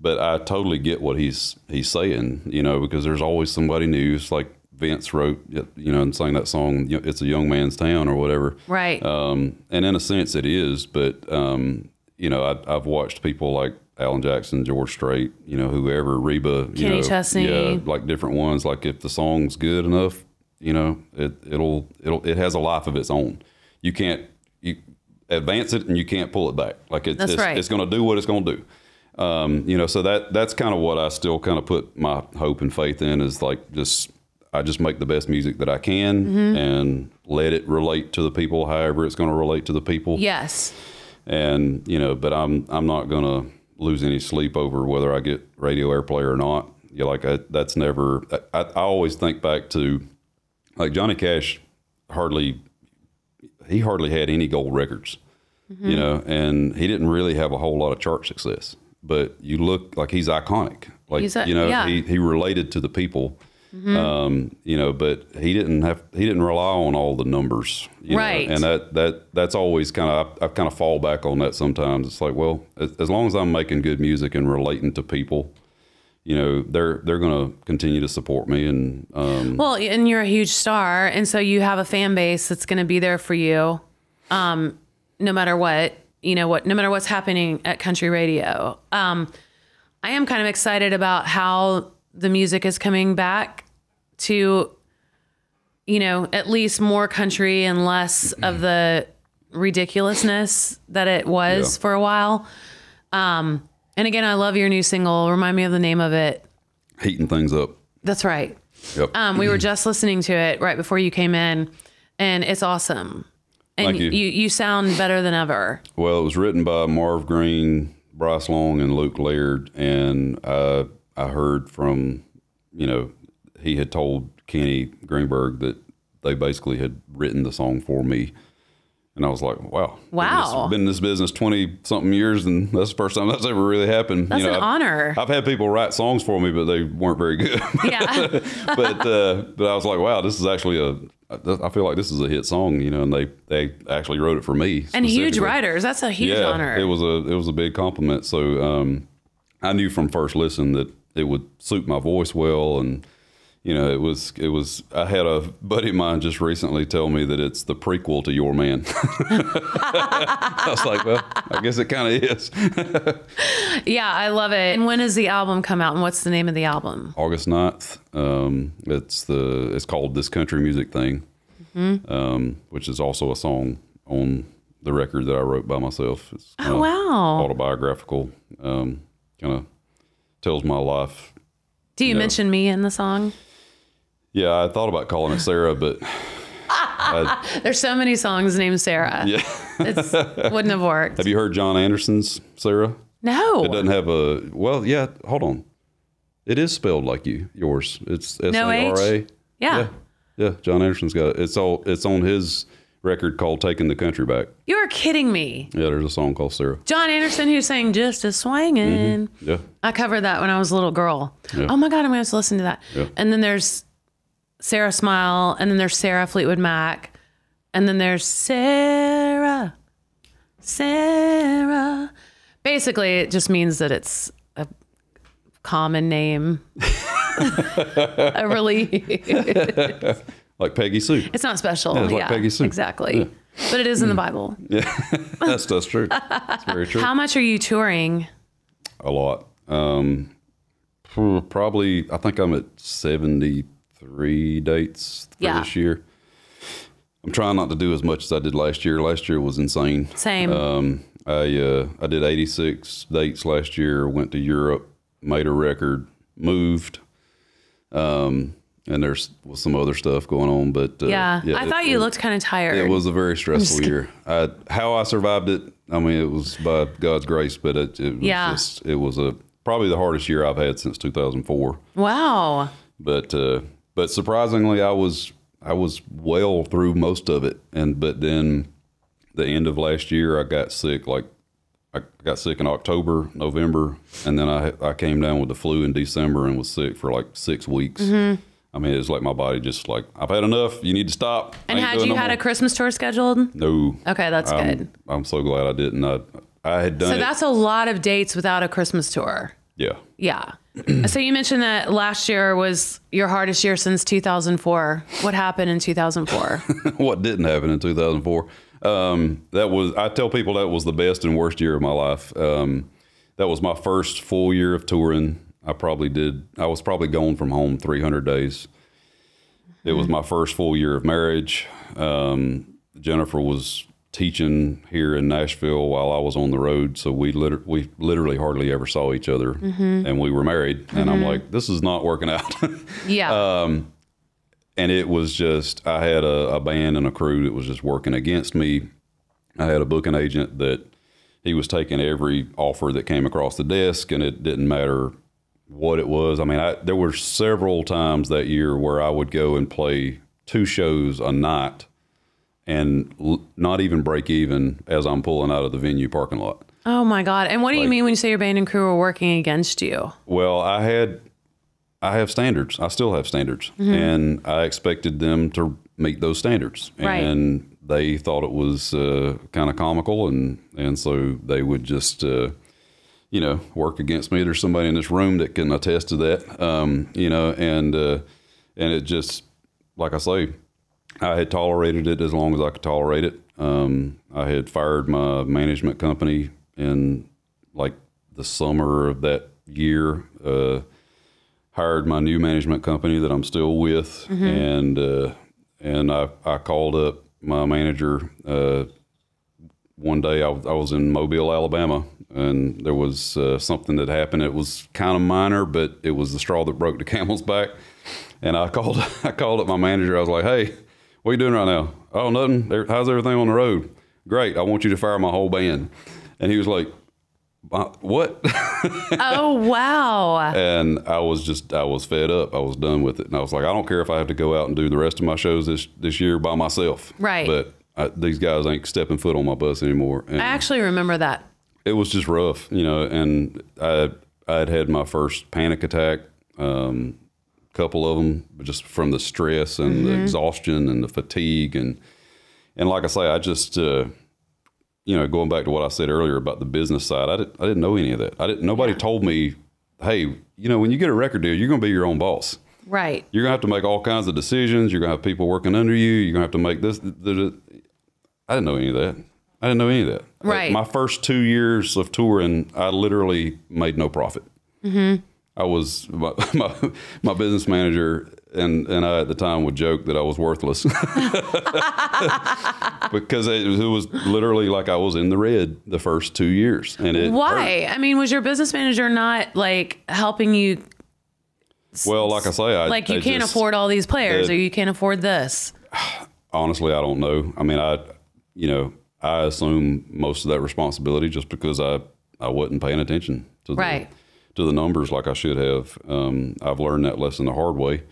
but I totally get what he's he's saying, you know, because there's always somebody new. It's like Vince wrote, you know, and sang that song, "It's a Young Man's Town" or whatever. Right. Um, and in a sense, it is, but um, you know, I, have watched people like Alan Jackson, George Strait, you know, whoever, Reba, Kenny you know, Chesney. yeah, like different ones. Like if the song's good enough, you know, it, it'll it'll it has a life of its own. You can't you advance it and you can't pull it back. Like it, it's right. it's going to do what it's going to do. Um, you know, so that that's kind of what I still kind of put my hope and faith in is like just I just make the best music that I can mm-hmm. and let it relate to the people however it's going to relate to the people. Yes. And you know, but I'm I'm not going to lose any sleep over whether I get radio airplay or not. You like I, that's never. I, I always think back to like Johnny Cash hardly he hardly had any gold records, mm-hmm. you know, and he didn't really have a whole lot of chart success. But you look like he's iconic, like he's a, you know yeah. he he related to the people. Mm-hmm. Um, you know, but he didn't have he didn't rely on all the numbers, right? Know? And that that that's always kind of I, I kind of fall back on that sometimes. It's like, well, as, as long as I'm making good music and relating to people, you know they're they're going to continue to support me and um, well and you're a huge star and so you have a fan base that's going to be there for you um, no matter what you know what no matter what's happening at country radio um, i am kind of excited about how the music is coming back to you know at least more country and less of the ridiculousness that it was yeah. for a while um, and again, I love your new single. Remind me of the name of it. Heating things up. That's right. Yep. Um, we were just listening to it right before you came in, and it's awesome. And you. you. you sound better than ever. Well, it was written by Marv Green, Bryce Long, and Luke Laird, and I I heard from you know he had told Kenny Greenberg that they basically had written the song for me and I was like, wow. Wow. I've been in this business 20 something years, and that's the first time that's ever really happened. That's you know, an I've, honor. I've had people write songs for me, but they weren't very good. Yeah. but, uh, but I was like, wow, this is actually a, I feel like this is a hit song, you know, and they, they actually wrote it for me. And huge writers. That's a huge yeah, honor. It was a, it was a big compliment. So, um, I knew from first listen that it would suit my voice well and, you know, it was it was. I had a buddy of mine just recently tell me that it's the prequel to Your Man. I was like, well, I guess it kind of is. yeah, I love it. And when does the album come out? And what's the name of the album? August 9th. Um, it's the it's called This Country Music Thing, mm-hmm. um, which is also a song on the record that I wrote by myself. It's oh wow, autobiographical. Um, kind of tells my life do you, you know. mention me in the song? Yeah, I thought about calling it Sarah, but I, there's so many songs named Sarah. Yeah, it wouldn't have worked. Have you heard John Anderson's Sarah? No, it doesn't have a. Well, yeah. Hold on, it is spelled like you yours. It's S A R A. Yeah. yeah, John Anderson's got it. It's all. It's on his record called "Taking the Country Back." You are kidding me. Yeah, there's a song called Sarah. John Anderson, who sang "Just a Swingin'." Mm-hmm. Yeah, I covered that when I was a little girl. Yeah. Oh my god, I'm going to listen to that. Yeah. And then there's Sarah Smile, and then there's Sarah Fleetwood Mac, and then there's Sarah, Sarah. Basically, it just means that it's a common name. I really like Peggy Sue. It's not special. Yeah, it's like yeah, Peggy Sue. Exactly. Yeah. But it is in the hmm. Bible. Yeah, that's that's true. That's very true. How much are you touring? A lot. Um, probably. I think I'm at seventy three dates for yeah. this year. I'm trying not to do as much as I did last year. Last year was insane. Same. Um, I uh, I did 86 dates last year. Went to Europe, made a record, moved. Um, and there's was some other stuff going on, but uh, yeah. yeah. I thought it, you looked kind of tired. It was a very stressful year. I, how I survived it, I mean, it was by God's grace, but it, it was yeah. just it was a probably the hardest year I've had since 2004. Wow. But uh, but surprisingly, I was I was well through most of it, and but then the end of last year, I got sick. Like I got sick in October, November, and then I I came down with the flu in December and was sick for like six weeks. Mm-hmm. I mean, it's like my body just like I've had enough. You need to stop. And had you no had more. a Christmas tour scheduled? No. Okay, that's I'm, good. I'm so glad I didn't. I, I had done. So it. that's a lot of dates without a Christmas tour. Yeah. Yeah. so you mentioned that last year was your hardest year since 2004. What happened in 2004? what didn't happen in 2004? Um, that was I tell people that was the best and worst year of my life. Um, that was my first full year of touring. I probably did. I was probably gone from home 300 days. It was mm-hmm. my first full year of marriage. Um, Jennifer was teaching here in Nashville while I was on the road, so we liter- we literally hardly ever saw each other, mm-hmm. and we were married. Mm-hmm. And I'm mm-hmm. like, this is not working out. yeah. Um, and it was just I had a, a, band and a crew that was just working against me. I had a booking agent that he was taking every offer that came across the desk, and it didn't matter what it was. I mean, I, there were several times that year where I would go and play two shows a night and l- not even break even as I'm pulling out of the venue parking lot. Oh my God. And what do like, you mean when you say your band and crew were working against you? Well, I had, I have standards. I still have standards. Mm-hmm. And I expected them to meet those standards. Right. And they thought it was uh, kind of comical. And, and so they would just, uh, you know, work against me. There's somebody in this room that can attest to that, um, you know, and, uh, and it just, like I say, I had tolerated it as long as I could tolerate it. Um, I had fired my management company in like the summer of that year. Uh, hired my new management company that I'm still with, mm-hmm. and uh, and I, I called up my manager uh, one day. I, was in Mobile, Alabama, and there was uh, something that happened. It was kind of minor, but it was the straw that broke the camel's back. And I called I called up my manager. I was like, "Hey, what are you doing right now? Oh, nothing. How's everything on the road? Great. I want you to fire my whole band. And he was like, what? oh, wow. And I was just, I was fed up. I was done with it. And I was like, I don't care if I have to go out and do the rest of my shows this, this year by myself. Right. But I, these guys ain't stepping foot on my bus anymore. And I actually remember that. It was just rough, you know, and I, I had had my first panic attack. Um, couple of them just from the stress and mm-hmm. the exhaustion and the fatigue and and like I say, I just uh, you know going back to what I said earlier about the business side, I didn't I didn't know any of that. I didn't. Nobody yeah. told me, hey, you know, when you get a record deal, you're going to be your own boss. Right. You're going to have to make all kinds of decisions. You're going to have people working under you. You're going to have to make this. I didn't know any of that. I didn't know any of that. Right. Like my first two years of touring, I literally made no profit. Mm-hmm. I was my, my, my business manager and and I at the time would joke that I was worthless because it was, it was, literally like I was in the red the first two years. And it why? Hurt. I mean, was your business manager not like helping you? Well, like I say, I, like you I can't just, afford all these players, or you can't afford this. Honestly, I don't know. I mean, I you know I assume most of that responsibility just because I I wasn't paying attention to right. The, to the numbers like I should have. Um, I've learned that lesson the hard way.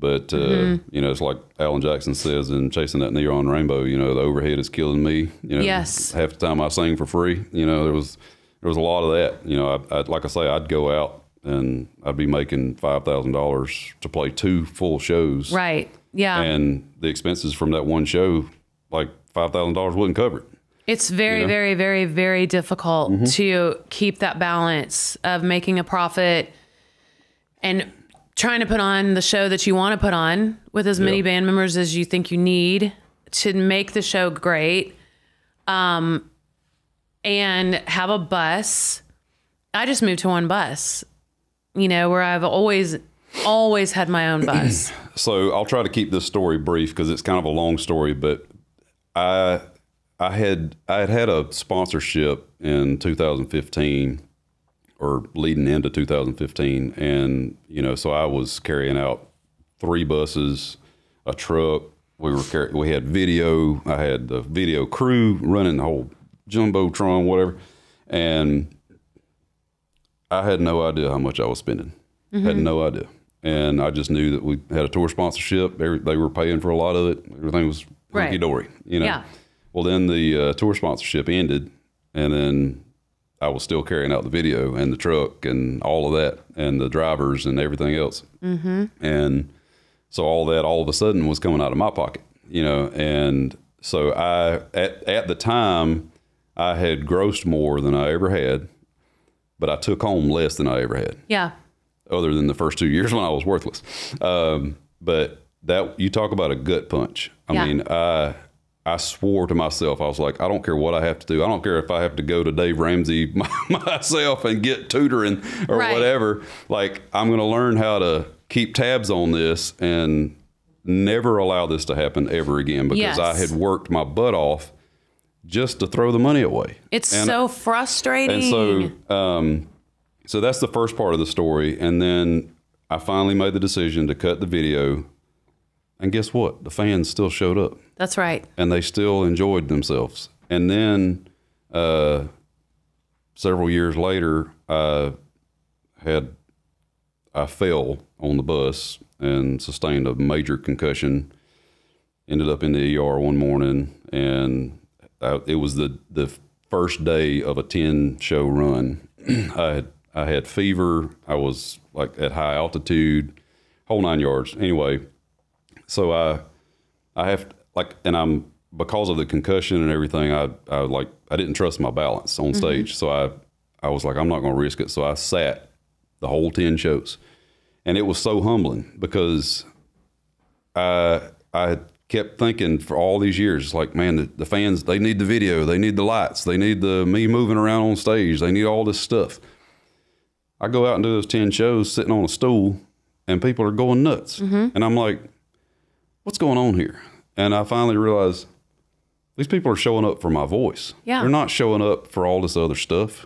But uh, mm-hmm. you know, it's like Alan Jackson says in "Chasing That Neon Rainbow." You know, the overhead is killing me. You know, yes. half the time I sang for free. You know, there was there was a lot of that. You know, I, I, like I say, I'd go out and I'd be making five thousand dollars to play two full shows. Right. Yeah. And the expenses from that one show, like five thousand dollars, wouldn't cover it. It's very, you know? very, very, very difficult mm-hmm. to keep that balance of making a profit and trying to put on the show that you want to put on with as many yeah. band members as you think you need to make the show great. Um, and have a bus. I just moved to one bus, you know, where I've always, always had my own bus. so I'll try to keep this story brief because it's kind of a long story, but I I had I had had a sponsorship in 2015 or leading into 2015 and you know so I was carrying out three buses, a truck, we were car- we had video, I had the video crew running the whole jumbotron whatever and I had no idea how much I was spending. Mm-hmm. Had no idea. And I just knew that we had a tour sponsorship. They were paying for a lot of it. Everything was hunky right. dory, you know. Yeah. Well, then the uh, tour sponsorship ended, and then I was still carrying out the video and the truck and all of that and the drivers and everything else. Mm-hmm. And so all that all of a sudden was coming out of my pocket, you know. And so I at at the time I had grossed more than I ever had, but I took home less than I ever had. Yeah. Other than the first two years when I was worthless, um, but that you talk about a gut punch. I yeah. mean, I I swore to myself, I was like, I don't care what I have to do. I don't care if I have to go to Dave Ramsey myself and get tutoring or right. whatever. Like, I'm going to learn how to keep tabs on this and never allow this to happen ever again because yes. I had worked my butt off just to throw the money away. It's and so frustrating. And so, um, so that's the first part of the story. And then I finally made the decision to cut the video and guess what? The fans still showed up. That's right. And they still enjoyed themselves. And then uh, several years later, I had I fell on the bus and sustained a major concussion. Ended up in the ER one morning, and I, it was the the first day of a ten show run. I had I had fever. I was like at high altitude, whole nine yards. Anyway, so I, uh, I have like, and I'm because of the concussion and everything. I, I like, I didn't trust my balance on mm-hmm. stage, mm -hmm. so I, I was like, I'm not going to risk it. So I sat the whole ten shows, and it was so humbling because I, I kept thinking for all these years, like, man, the, the, fans, they need the video, they need the lights, they need the me moving around on stage, they need all this stuff. I go out and do those 10 shows sitting on a stool, and people are going nuts. Mm -hmm. And I'm like, what's going on here? And I finally realized these people are showing up for my voice. Yeah. They're not showing up for all this other stuff,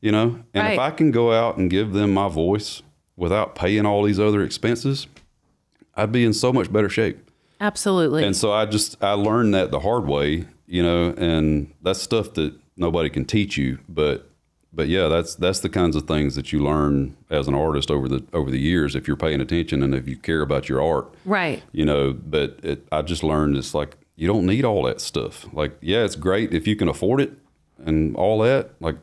you know? And right. if I can go out and give them my voice without paying all these other expenses, I'd be in so much better shape. Absolutely. And so I just, I learned that the hard way, you know, and that's stuff that nobody can teach you, but but yeah, that's that's the kinds of things that you learn as an artist over the over the years if you're paying attention and if you care about your art. Right. You know, but it, I just learned it's like you don't need all that stuff. Like, yeah, it's great if you can afford it and all that. Like,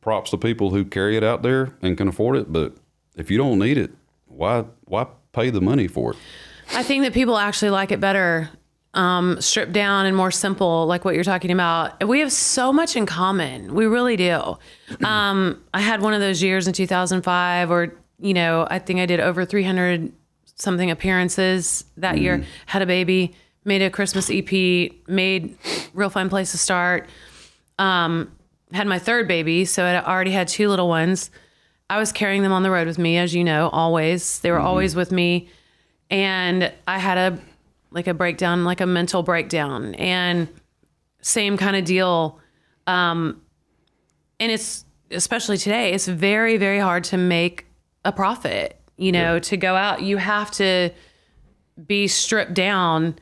props to people who carry it out there and can afford it. But if you don't need it, why why pay the money for it? I think that people actually like it better um, stripped down and more simple, like what you're talking about. We have so much in common. We really do. Um, I had one of those years in 2005, or, you know, I think I did over 300 something appearances that mm. year, had a baby, made a Christmas EP, made Real Fine Place to Start, um, had my third baby. So I already had two little ones. I was carrying them on the road with me, as you know, always. They were mm -hmm. always with me. And I had a like a breakdown, like a mental breakdown, and same kind of deal. Um, and it's especially today, it's very, very hard to make a profit. You know, yeah. to go out, you have to be stripped down.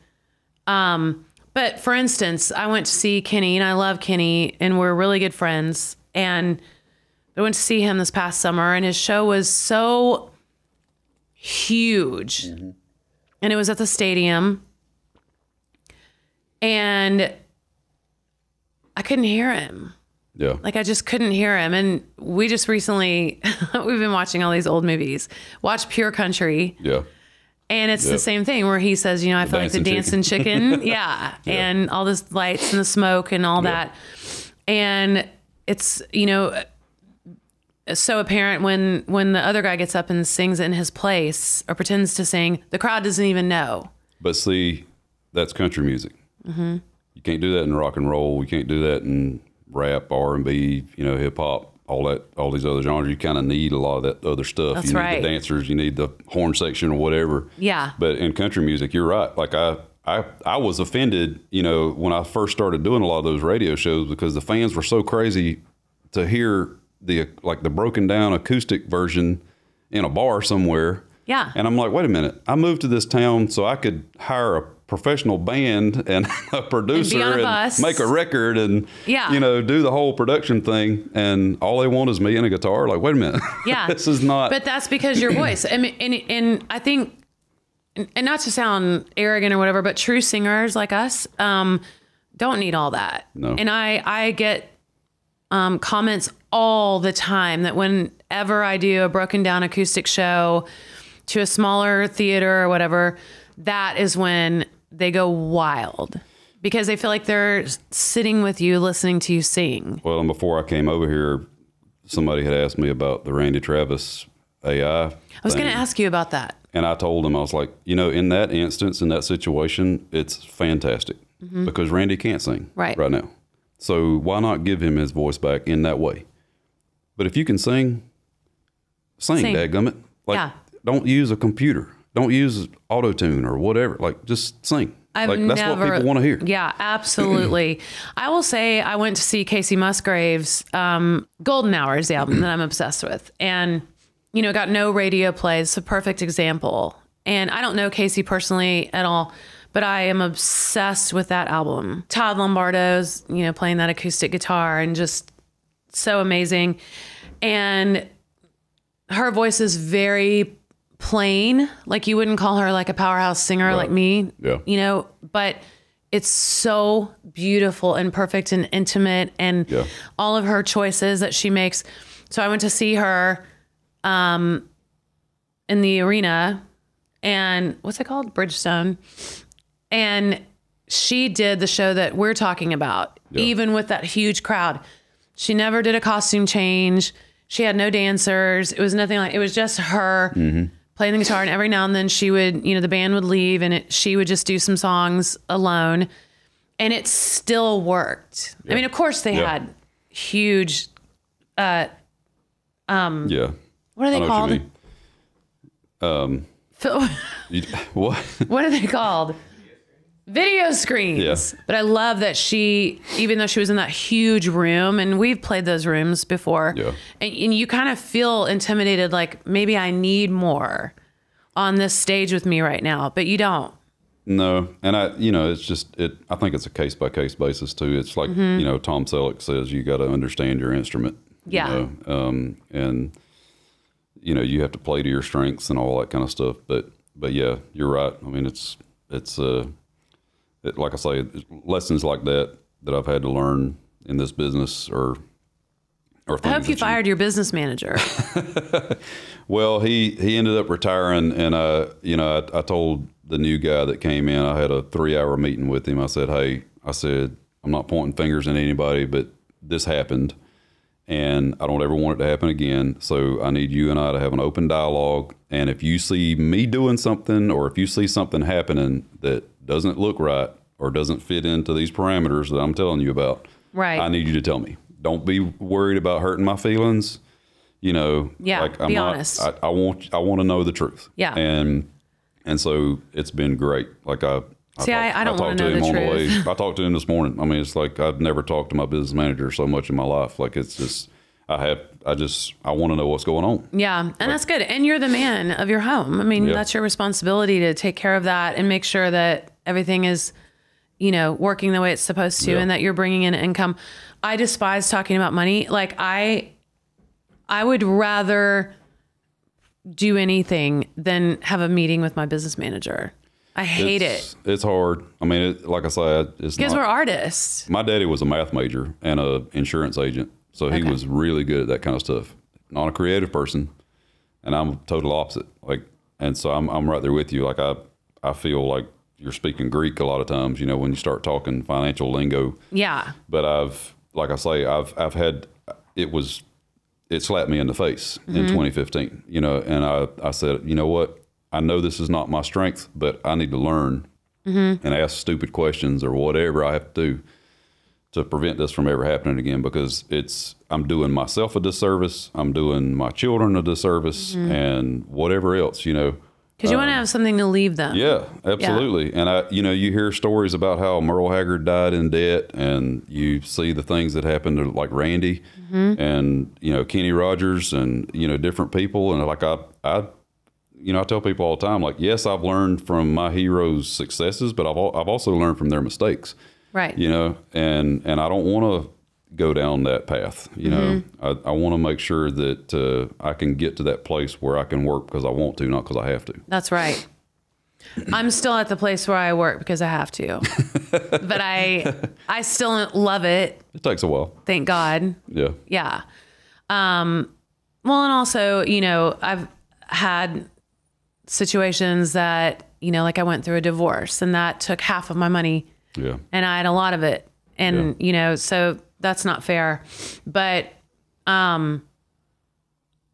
Um, but for instance, I went to see Kenny, and I love Kenny, and we're really good friends. And I went to see him this past summer, and his show was so huge. Mm-hmm and it was at the stadium. And I couldn't hear him. Yeah. Like I just couldn't hear him. And we just recently we've been watching all these old movies. Watch Pure Country. Yeah. And it's yep. the same thing where he says, you know, I feel like the dancing chicken. chicken. yeah. yeah. And all this lights and the smoke and all that. And it's, you know, so apparent when when the other guy gets up and sings in his place or pretends to sing. The crowd doesn't even know. But see, that's country music. Mm -hmm. You can't do that in rock and roll. You can't do that in rap, R and B, you know, hip hop, all that, all these other genres. You kind of need a lot of that other stuff. That's you need right. the dancers. You need the horn section or whatever. Yeah. But in country music, you're right. Like I I, I was offended, you know, when I first started doing a lot of those radio shows because the fans were so crazy to hear the like the broken down acoustic version in a bar somewhere. Yeah. And I'm like, wait a minute. I moved to this town so I could hire a professional band and a producer and, a and make a record and yeah. you know do the whole production thing and all they want is me and a guitar like wait a minute yeah this is not but that's because your voice I mean, and, and i think and not to sound arrogant or whatever but true singers like us um, don't need all that no. and i i get um, comments all the time that whenever I do a broken down acoustic show to a smaller theater or whatever, that is when they go wild because they feel like they're sitting with you, listening to you sing. Well, and before I came over here, somebody had asked me about the Randy Travis AI. I was going to ask you about that. And I told him, I was like, you know, in that instance, in that situation, it's fantastic mm-hmm. because Randy can't sing right. right now. So why not give him his voice back in that way? But if you can sing, sing, sing. dadgummit. Like, yeah. don't use a computer. Don't use auto tune or whatever. Like, just sing. I've like, that's never, what people want to hear. Yeah, absolutely. I will say I went to see Casey Musgraves, um, Golden Hour is the album that I'm obsessed with. And, you know, got no radio plays. It's a perfect example. And I don't know Casey personally at all, but I am obsessed with that album. Todd Lombardo's, you know, playing that acoustic guitar and just so amazing. And her voice is very plain. Like you wouldn't call her like a powerhouse singer right. like me, yeah. you know, but it's so beautiful and perfect and intimate and yeah. all of her choices that she makes. So I went to see her um, in the arena and what's it called? Bridgestone. And she did the show that we're talking about, yeah. even with that huge crowd. She never did a costume change. She had no dancers. It was nothing like it was just her mm-hmm. playing the guitar, and every now and then she would, you know, the band would leave, and it, she would just do some songs alone, and it still worked. Yeah. I mean, of course they yeah. had huge, uh, um, yeah, what are they called? um, what? what are they called? video screens. Yeah. But I love that she, even though she was in that huge room, and we've played those rooms before, yeah. and, and you kind of feel intimidated, like maybe I need more on this stage with me right now, but you don't. No, and I, you know, it's just it. I think it's a case by case basis too. It's like mm-hmm. you know, Tom Selleck says you got to understand your instrument. Yeah. You know? um, and you know, you have to play to your strengths and all that kind of stuff. But but yeah, you're right. I mean, it's it's uh it, like I say, lessons like that that I've had to learn in this business or. Or I hope you fired you, your business manager. well, he, he ended up retiring, and I, you know, I, I told the new guy that came in. I had a three hour meeting with him. I said, "Hey, I said I'm not pointing fingers at anybody, but this happened." and I don't ever want it to happen again. So I need you and I to have an open dialogue. And if you see me doing something or if you see something happening that doesn't look right or doesn't fit into these parameters that I'm telling you about, right. I need you to tell me. Don't be worried about hurting my feelings. You know, yeah, like I'm be not, honest. I, I want I want to know the truth. Yeah. And and so it's been great. Like I See, I, I don't want to know him the on truth. The way. I talked to him this morning. I mean, it's like I've never talked to my business manager so much in my life. Like it's just. I have, I just, I want to know what's going on. Yeah. And like, that's good. And you're the man of your home. I mean, yeah. that's your responsibility to take care of that and make sure that everything is, you know, working the way it's supposed to yeah. and that you're bringing in income. I despise talking about money. Like I, I would rather do anything than have a meeting with my business manager. I hate it's, it. It's hard. I mean, it, like I said, it's because we're artists. My daddy was a math major and a insurance agent, so okay. he was really good at that kind of stuff. Not a creative person, and I'm total opposite. Like, and so I'm I'm right there with you. Like I I feel like you're speaking Greek a lot of times. You know, when you start talking financial lingo. Yeah. But I've like I say, I've I've had it was it slapped me in the face mm-hmm. in 2015. You know, and I I said, you know what I know this is not my strength, but I need to learn mm-hmm. and ask stupid questions or whatever I have to do to prevent this from ever happening again because it's I'm doing myself a disservice, I'm doing my children a disservice, mm-hmm. and whatever else, you know. Because you want to um, have something to leave them. Yeah, absolutely. Yeah. And I, you know, you hear stories about how Merle Haggard died in debt, and you see the things that happened to like Randy mm-hmm. and you know Kenny Rogers and you know different people, and like I, I you know, I tell people all the time, like, yes, I've learned from my heroes' successes, but I've I've also learned from their mistakes. Right. You know, and and I don't want to go down that path. You mm-hmm. know, I, I want to make sure that uh, I can get to that place where I can work because I want to, not because I have to. That's right. I'm still at the place where I work because I have to, but I I still love it. It takes a while. Thank God. Yeah. Yeah. Um, well, and also, you know, I've had situations that, you know, like I went through a divorce and that took half of my money. Yeah. And I had a lot of it. And, yeah. you know, so that's not fair. But um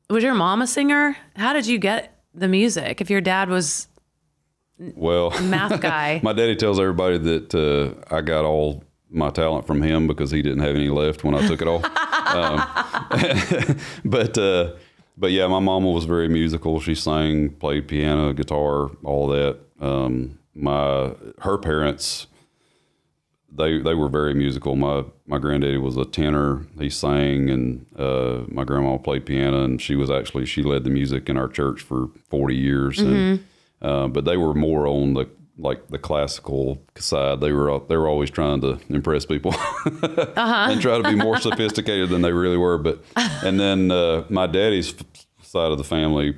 was your mom a singer? How did you get the music if your dad was well math guy? my daddy tells everybody that uh, I got all my talent from him because he didn't have any left when I took it all. um, but uh, but yeah, my mama was very musical. She sang, played piano, guitar, all that. Um, my her parents, they they were very musical. My my granddaddy was a tenor. He sang, and uh, my grandma played piano, and she was actually she led the music in our church for forty years. Mm-hmm. And, uh, but they were more on the like the classical side, they were they were always trying to impress people uh-huh. and try to be more sophisticated than they really were. But and then uh, my daddy's side of the family,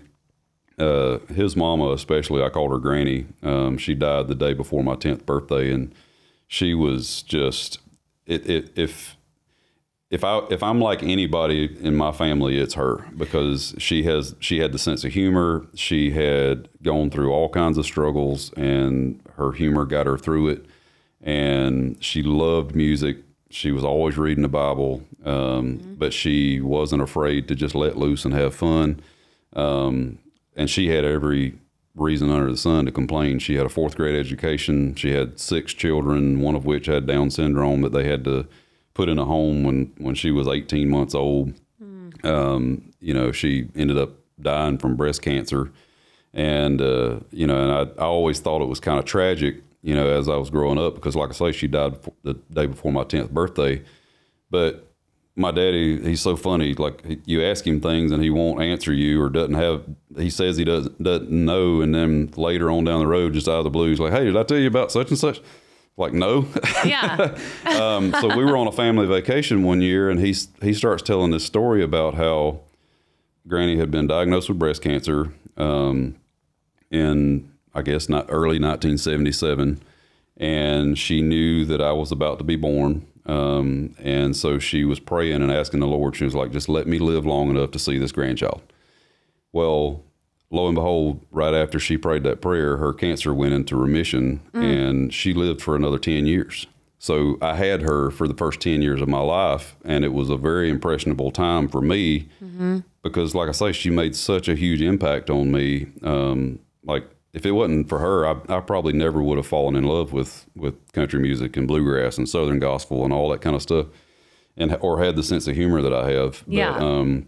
uh, his mama especially, I called her Granny. Um, she died the day before my tenth birthday, and she was just it, it, if if I if I'm like anybody in my family, it's her because she has she had the sense of humor. She had gone through all kinds of struggles, and her humor got her through it. And she loved music. She was always reading the Bible, um, mm -hmm. but she wasn't afraid to just let loose and have fun. Um, and she had every reason under the sun to complain. She had a fourth grade education. She had six children, one of which had Down syndrome that they had to put in a home when when she was 18 months old. Mm. Um, you know, she ended up dying from breast cancer, and uh, you know, and I, I always thought it was kind of tragic. You know, as I was growing up, because like I say, she died the day before my 10th birthday. But my daddy, he's so funny. Like you ask him things and he won't answer you or doesn't have. He says he doesn't doesn't know, and then later on down the road, just out of the blue, he's like, "Hey, did I tell you about such and such?" like no yeah um, so we were on a family vacation one year and he's he starts telling this story about how granny had been diagnosed with breast cancer um, in i guess not early 1977 and she knew that i was about to be born um, and so she was praying and asking the lord she was like just let me live long enough to see this grandchild well lo and behold, right after she prayed that prayer, her cancer went into remission mm. and she lived for another 10 years. So I had her for the first 10 years of my life, and it was a very impressionable time for me mm -hmm. because, like I say, she made such a huge impact on me. Um, like, if it wasn't for her, I, I, probably never would have fallen in love with, with country music and bluegrass and Southern gospel and all that kind of stuff, and or had the sense of humor that I have. Yeah. um,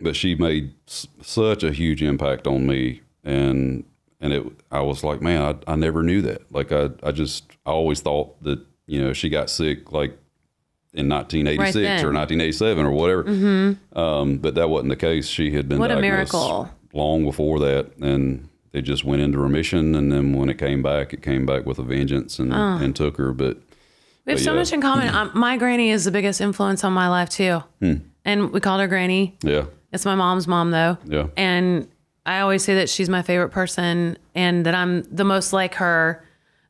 but she made such a huge impact on me and and it i was like man i, I never knew that like I, I just i always thought that you know she got sick like in 1986 right or 1987 or whatever mm -hmm. um, but that wasn't the case she had been what a miracle long before that and it just went into remission and then when it came back it came back with a vengeance and, oh. and took her but we have but so yeah. much in common um, my granny is the biggest influence on my life too hmm. and we called her granny yeah it's my mom's mom though. Yeah. And I always say that she's my favorite person and that I'm the most like her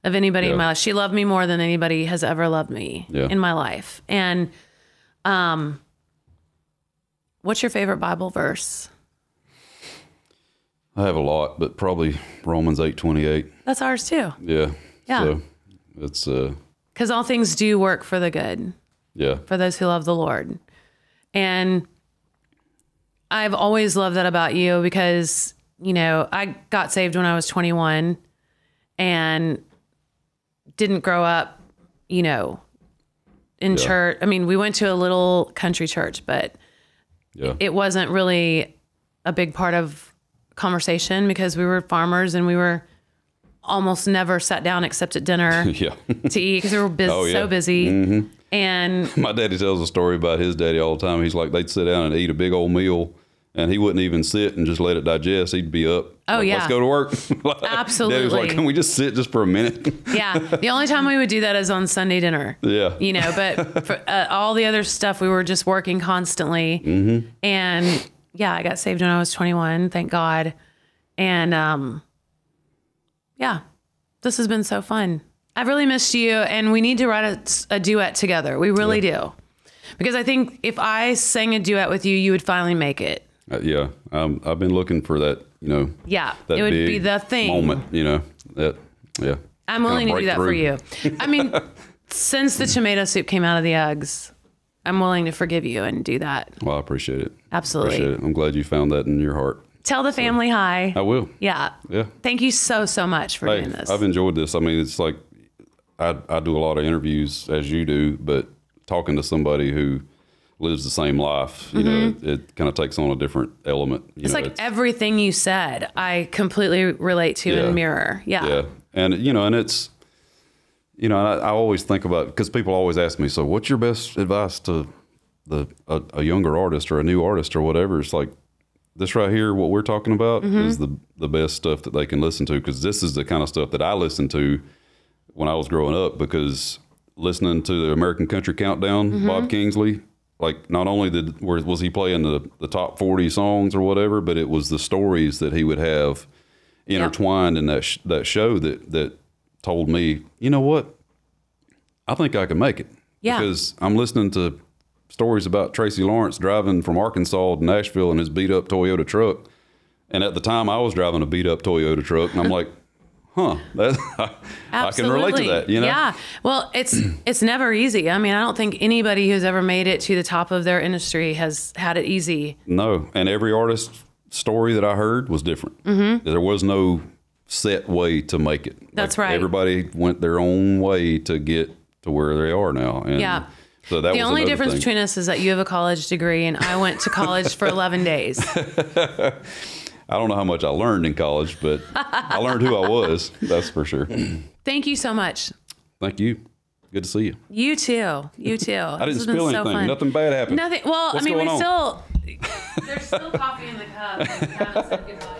of anybody yeah. in my life. She loved me more than anybody has ever loved me yeah. in my life. And um what's your favorite Bible verse? I have a lot, but probably Romans 8:28. That's ours too. Yeah. Yeah. So it's uh cuz all things do work for the good. Yeah. For those who love the Lord. And I've always loved that about you because, you know, I got saved when I was 21 and didn't grow up, you know, in yeah. church. I mean, we went to a little country church, but yeah. it wasn't really a big part of conversation because we were farmers and we were almost never sat down except at dinner to eat because we were busy, oh, so busy. Mm-hmm. And my daddy tells a story about his daddy all the time. He's like, they'd sit down and eat a big old meal and he wouldn't even sit and just let it digest. He'd be up. Oh like, yeah, let's go to work. Absolutely. like, can we just sit just for a minute? yeah. The only time we would do that is on Sunday dinner. Yeah. You know, but for, uh, all the other stuff, we were just working constantly. Mm-hmm. And yeah, I got saved when I was 21. Thank God. And um, yeah, this has been so fun. I've really missed you, and we need to write a, a duet together. We really yeah. do. Because I think if I sang a duet with you, you would finally make it. Uh, yeah, um, I've been looking for that. You know. Yeah, it would be the thing. Moment. You know that. Yeah. I'm willing to do that through. for you. I mean, since the tomato soup came out of the eggs, I'm willing to forgive you and do that. Well, I appreciate it. Absolutely. Appreciate it. I'm glad you found that in your heart. Tell the family so, hi. I will. Yeah. Yeah. Thank you so so much for hey, doing this. I've enjoyed this. I mean, it's like I I do a lot of interviews as you do, but talking to somebody who lives the same life. You mm-hmm. know, it kind of takes on a different element. it's know, like it's, everything you said, I completely relate to yeah, and mirror. Yeah. Yeah. And, you know, and it's, you know, I, I always think about because people always ask me, so what's your best advice to the a, a, younger artist or a new artist or whatever? It's like this right here, what we're talking about mm-hmm. is the the best stuff that they can listen to because this is the kind of stuff that I listened to when I was growing up because listening to the American Country Countdown, mm-hmm. Bob Kingsley, like not only did was he playing the, the top 40 songs or whatever but it was the stories that he would have intertwined yeah. in that sh that show that that told me you know what i think i can make it yeah. because i'm listening to stories about tracy lawrence driving from arkansas to nashville in his beat up toyota truck and at the time i was driving a beat up toyota truck and i'm like huh, that, I can relate to that. You know? Yeah. Well, it's it's never easy. I mean, I don't think anybody who's ever made it to the top of their industry has had it easy. No, and every artist story that I heard was different. Mm-hmm. There was no set way to make it. That's like right. Everybody went their own way to get to where they are now. And yeah. So the only difference thing. between us is that you have a college degree and I went to college for 11 days. I don't know how much I learned in college, but I learned who I was. That's for sure. Thank you so much. Thank you. Good to see you. You too. You too. I didn't spill anything. So Nothing bad happened. Nothing. Well, What's I mean, we on? still. There's still coffee in the cup.